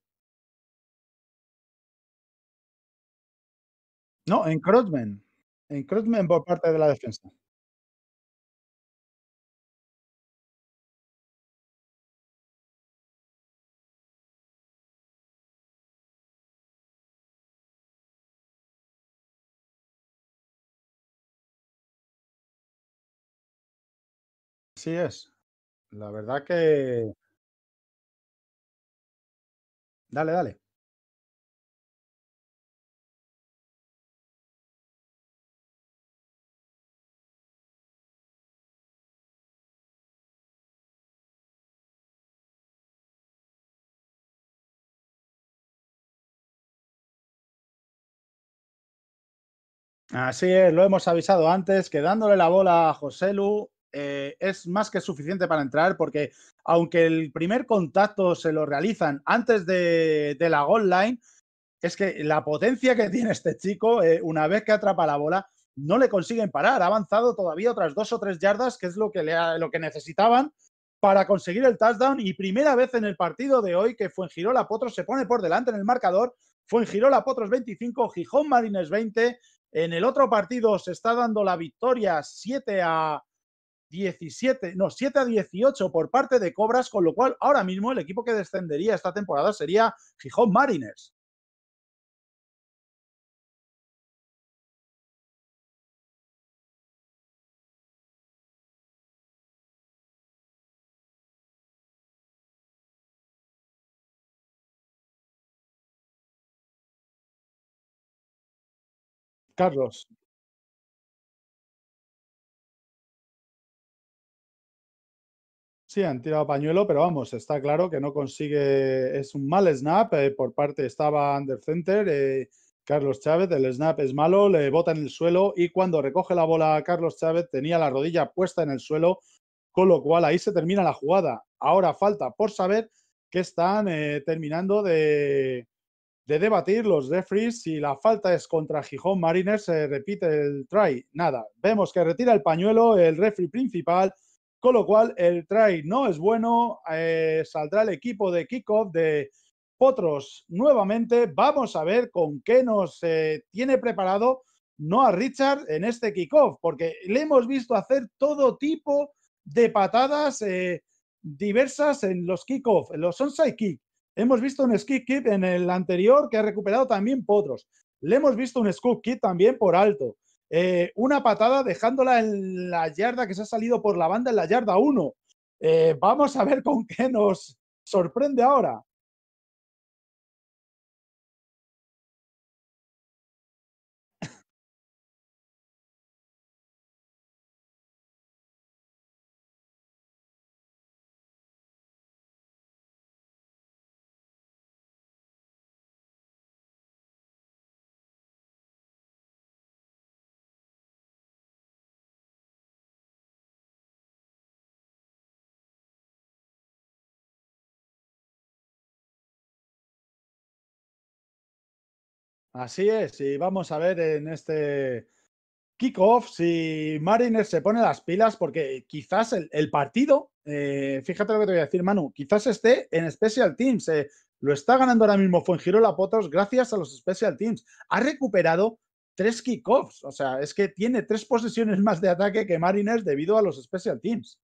No, En Encroachment por parte de la defensa. Así es. La verdad que... Dale, dale. Así es, lo hemos avisado antes, que dándole la bola a José Lu eh, es más que suficiente para entrar porque aunque el primer contacto se lo realizan antes de, la goal line, es que la potencia que tiene este chico, eh, una vez que atrapa la bola, no le consiguen parar. Ha avanzado todavía otras dos o tres yardas, que es lo que, lo que necesitaban para conseguir el touchdown. Y primera vez en el partido de hoy que Fuengirola Potros se pone por delante en el marcador. fue Fuengirola Potros 25, Gijón Marines 20. En el otro partido se está dando la victoria 7 a, 17, no, 7 a 18 por parte de Cobras, con lo cual ahora mismo el equipo que descendería esta temporada sería Gijón Mariners. Carlos. Sí, han tirado pañuelo, pero vamos, está claro que no consigue, es un mal snap, eh, por parte estaba under center, eh, Carlos Chávez, el snap es malo, le bota en el suelo y cuando recoge la bola Carlos Chávez tenía la rodilla puesta en el suelo, con lo cual ahí se termina la jugada. Ahora falta por saber que están eh, terminando de, de, debatir los referees si la falta es contra Gijón Mariners, se repite el try, nada, vemos que retira el pañuelo el referee principal con lo cual el try no es bueno, eh, saldrá el equipo de kickoff de Potros nuevamente, vamos a ver con qué nos eh, tiene preparado Noah Richard en este kickoff, porque le hemos visto hacer todo tipo de patadas eh, diversas en los kickoff, en los onside kick. Hemos visto un skip kick en el anterior que ha recuperado también Potros. Le hemos visto un scoop kick también por alto. Eh, una patada dejándola en la yarda que se ha salido por la banda en la yarda 1. Eh, vamos a ver con qué nos sorprende ahora. Así es, y vamos a ver en este kickoff si Mariners se pone las pilas, porque quizás el, partido, eh, fíjate lo que te voy a decir, Manu, quizás esté en Special Teams. Eh, lo está ganando ahora mismo La Potos gracias a los Special Teams. Ha recuperado tres kickoffs, o sea, es que tiene tres posesiones más de ataque que Mariners debido a los Special Teams.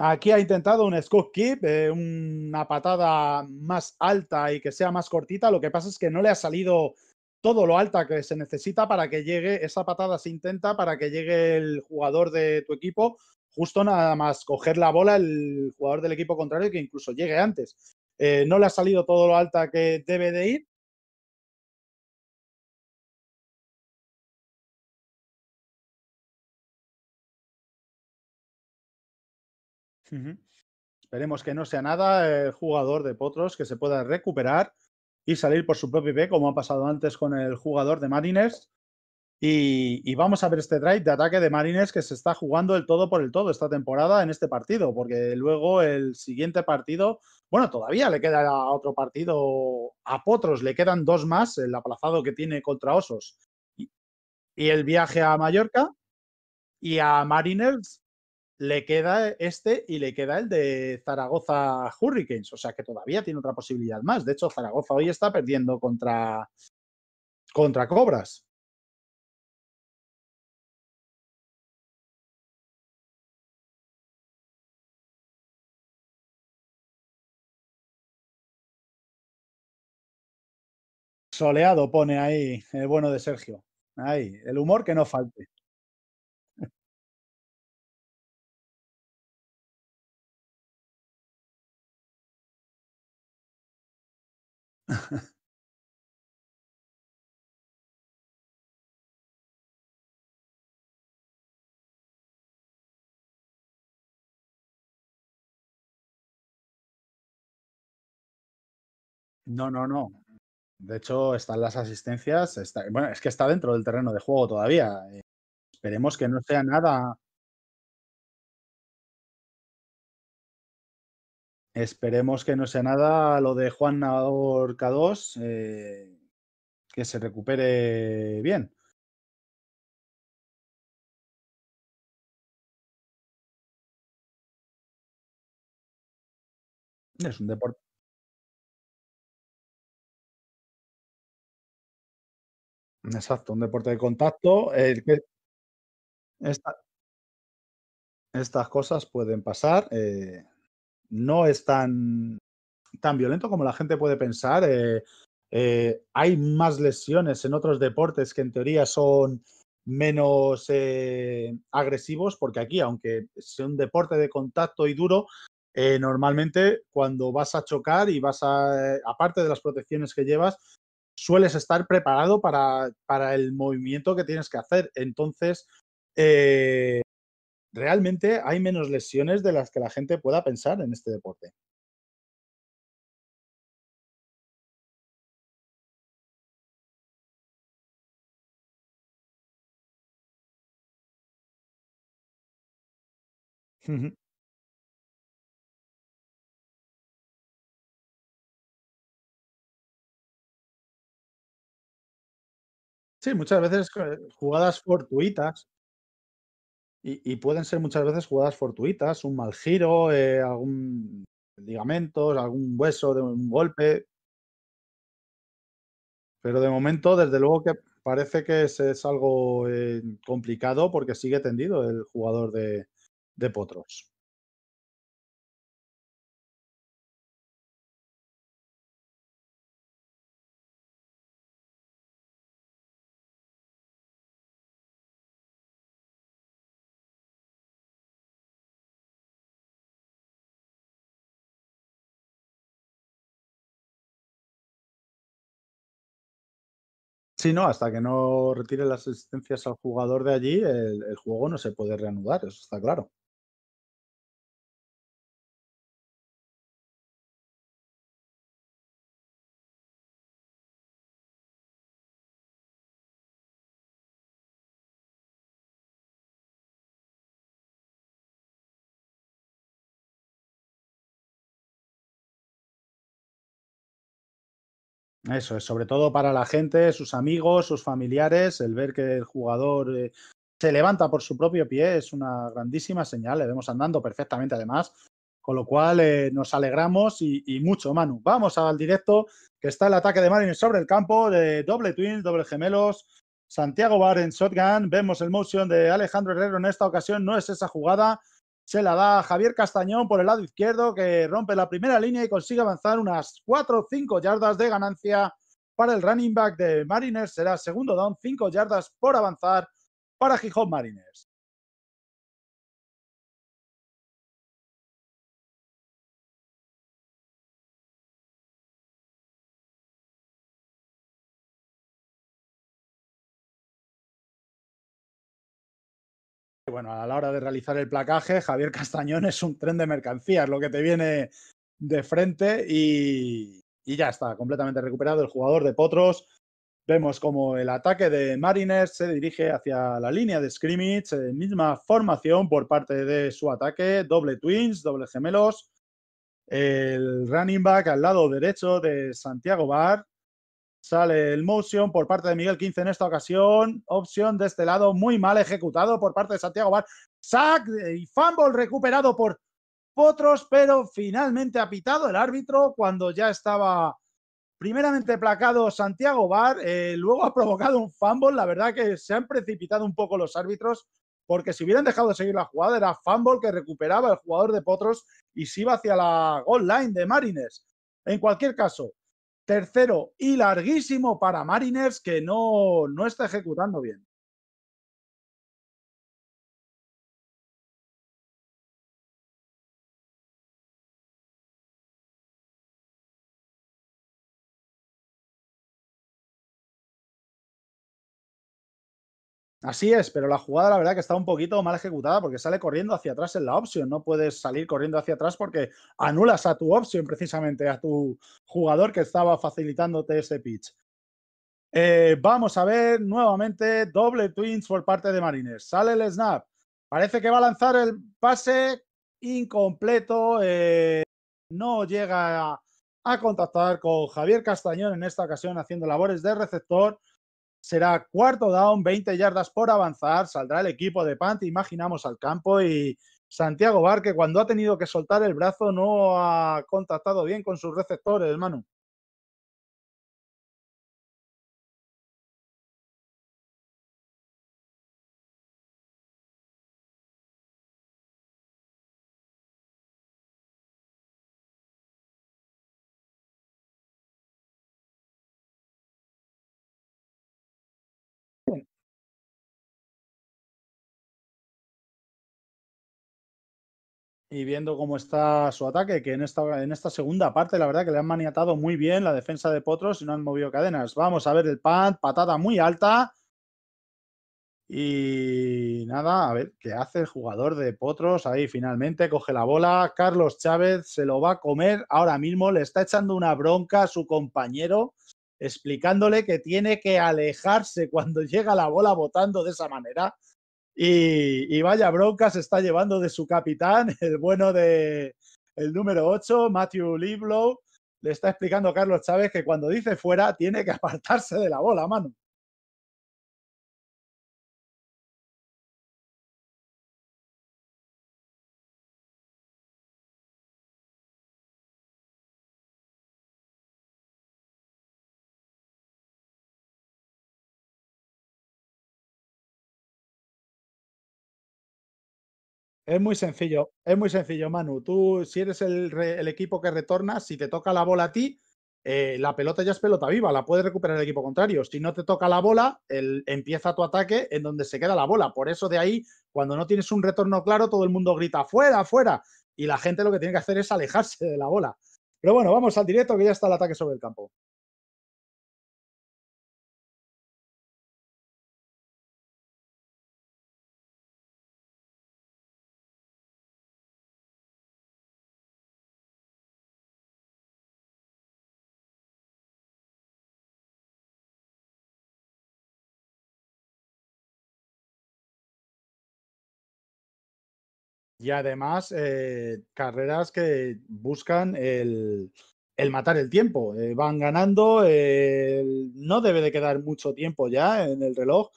Aquí ha intentado un scoop keep, eh, una patada más alta y que sea más cortita. Lo que pasa es que no le ha salido todo lo alta que se necesita para que llegue, esa patada se intenta para que llegue el jugador de tu equipo, justo nada más coger la bola el jugador del equipo contrario que incluso llegue antes. Eh, no le ha salido todo lo alta que debe de ir Esperemos que no sea nada el eh, jugador de Potros que se pueda recuperar y salir por su propio pie, como ha pasado antes con el jugador de Mariners. Y, vamos a ver este drive de ataque de Mariners que se está jugando el todo por el todo esta temporada en este partido, porque luego el siguiente partido, bueno, todavía le queda otro partido a Potros, le quedan dos más, el aplazado que tiene contra Osos y, y el viaje a Mallorca. Y a Mariners le queda este y le queda el de Zaragoza Hurricanes. O sea que todavía tiene otra posibilidad más. De hecho, Zaragoza hoy está perdiendo contra, contra Cobras. Soleado pone ahí el bueno de Sergio. Ahí, el humor que no falte. [LAUGHS] No, no, no. De hecho, están las asistencias. bueno, es que está dentro del terreno de juego todavía. Eh, esperemos que no sea nada, Esperemos que no sea nada lo de Juan Navarro K2, eh, que se recupere bien. Es un deporte. Exacto, un deporte de contacto. estas cosas pueden pasar. Eh, no es tan, tan violento como la gente puede pensar. Eh, eh, hay más lesiones en otros deportes que en teoría son menos eh, agresivos, porque aquí, aunque sea un deporte de contacto y duro, normalmente cuando vas a chocar y vas a, aparte de las protecciones que llevas, sueles estar preparado para, el movimiento que tienes que hacer. Entonces, realmente hay menos lesiones de las que la gente pueda pensar en este deporte. Sí, muchas veces, eh, jugadas fortuitas. Y, pueden ser muchas veces jugadas fortuitas, un mal giro, eh, algún ligamento, algún hueso de un golpe. Pero de momento, desde luego que parece que es, algo eh, complicado porque sigue tendido el jugador de Potros. Sí, no, hasta que no retire las asistencias al jugador de allí, el, el juego no se puede reanudar, eso está claro. Eso es, sobre todo para la gente, sus amigos, sus familiares, el ver que el jugador eh, se levanta por su propio pie es una grandísima señal, le vemos andando perfectamente además, con lo cual eh, nos alegramos y, mucho, Manu. Vamos al directo, que está el ataque de Marin sobre el campo, de doble twins, doble gemelos, Santiago Bar en shotgun, vemos el motion de Alejandro Herrero en esta ocasión, no es esa jugada, se la da Javier Castañón por el lado izquierdo, que rompe la primera línea y consigue avanzar unas 4 o 5 yardas de ganancia para el running back de Mariners. Será segundo down, 5 yardas por avanzar para Gijón Mariners. bueno, a la hora de realizar el placaje, Javier Castañón es un tren de mercancías, lo que te viene de frente y, ya está, completamente recuperado el jugador de Potros. Vemos como el ataque de Mariners se dirige hacia la línea de scrimmage, eh, misma formación por parte de su ataque, doble twins, doble gemelos. El running back al lado derecho de Santiago Bar Sale el motion por parte de Miguel 15 en esta ocasión. Opción de este lado, muy mal ejecutado por parte de Santiago Bar. Sack y fumble recuperado por Potros, pero finalmente ha pitado el árbitro cuando ya estaba primeramente placado Santiago Bar. Eh, luego ha provocado un fumble. La verdad que se han precipitado un poco los árbitros porque si hubieran dejado de seguir la jugada era fumble que recuperaba el jugador de Potros y se iba hacia la goal line de Marines. En cualquier caso, Tercero y larguísimo para Mariners que no, no está ejecutando bien. Así es, pero la jugada la verdad que está un poquito mal ejecutada porque sale corriendo hacia atrás en la opción. No puedes salir corriendo hacia atrás porque anulas a tu opción precisamente, a tu jugador que estaba facilitándote ese pitch. Eh, vamos a ver nuevamente doble twins por parte de Marines. Sale el snap. Parece que va a lanzar el pase incompleto. Eh, no llega a contactar con Javier Castañón en esta ocasión haciendo labores de receptor será cuarto down, 20 yardas por avanzar, saldrá el equipo de Pant, imaginamos al campo y Santiago Barque cuando ha tenido que soltar el brazo no ha contactado bien con sus receptores, Hermano. y viendo cómo está su ataque, que en esta, en esta segunda parte, la verdad que le han maniatado muy bien la defensa de Potros y no han movido cadenas. Vamos a ver el pan, patada muy alta. Y nada, a ver qué hace el jugador de Potros. Ahí finalmente coge la bola. Carlos Chávez se lo va a comer ahora mismo. Le está echando una bronca a su compañero, explicándole que tiene que alejarse cuando llega la bola votando de esa manera. Y, vaya bronca se está llevando de su capitán, [LAUGHS] el bueno de el número 8, Matthew Liblow. Le está explicando a Carlos Chávez que cuando dice fuera tiene que apartarse de la bola, mano. Es muy sencillo, es muy sencillo, Manu. Tú, si eres el, equipo que retorna, si te toca la bola a ti, eh, la pelota ya es pelota viva, la puede recuperar el equipo contrario. Si no te toca la bola, empieza tu ataque en donde se queda la bola. Por eso de ahí, cuando no tienes un retorno claro, todo el mundo grita fuera, fuera. Y la gente lo que tiene que hacer es alejarse de la bola. Pero bueno, vamos al directo que ya está el ataque sobre el campo. Y además, eh, carreras que buscan el, matar el tiempo. Eh, van ganando, eh, no debe de quedar mucho tiempo ya en el reloj.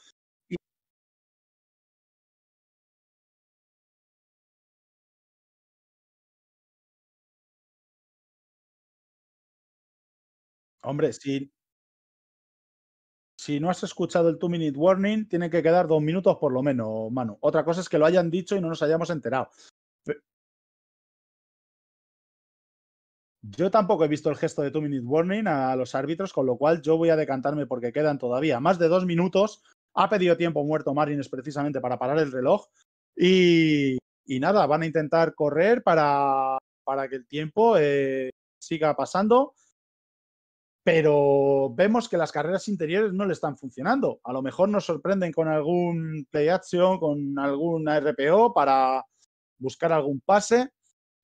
Hombre, sí si no has escuchado el two minute warning, tiene que quedar dos minutos por lo menos, mano Otra cosa es que lo hayan dicho y no nos hayamos enterado. Yo tampoco he visto el gesto de two minute warning a los árbitros, con lo cual yo voy a decantarme porque quedan todavía más de dos minutos. Ha pedido tiempo muerto Marines precisamente para parar el reloj. Y, nada, van a intentar correr para, que el tiempo eh, siga pasando pero vemos que las carreras interiores no le están funcionando. A lo mejor nos sorprenden con algún play action, con algún RPO para buscar algún pase.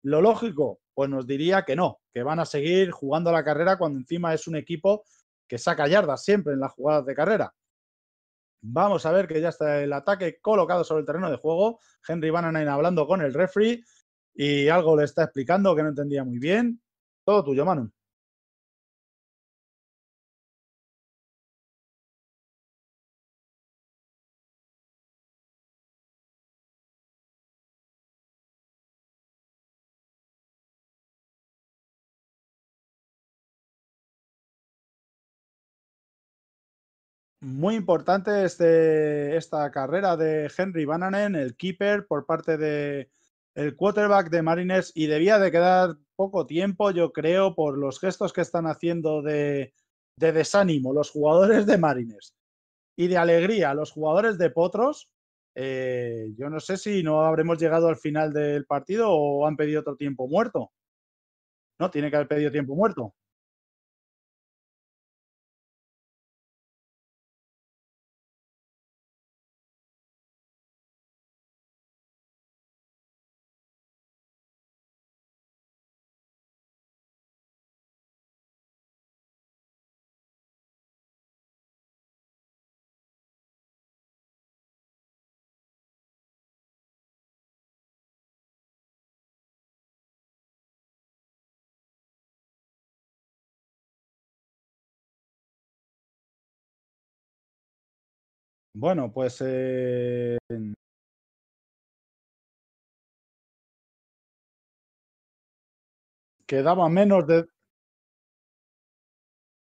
Lo lógico, pues nos diría que no, que van a seguir jugando la carrera cuando encima es un equipo que saca yardas siempre en las jugadas de carrera. Vamos a ver que ya está el ataque colocado sobre el terreno de juego. Henry Van hablando con el referee y algo le está explicando que no entendía muy bien. Todo tuyo, Manu. Muy importante este, esta carrera de Henry Bananen, el keeper por parte de el quarterback de Marines, y debía de quedar poco tiempo, yo creo, por los gestos que están haciendo de, desánimo los jugadores de Marines y de alegría los jugadores de Potros. Eh, yo no sé si no habremos llegado al final del partido o han pedido otro tiempo muerto. No, tiene que haber pedido tiempo muerto. Bueno, pues eh, quedaba menos de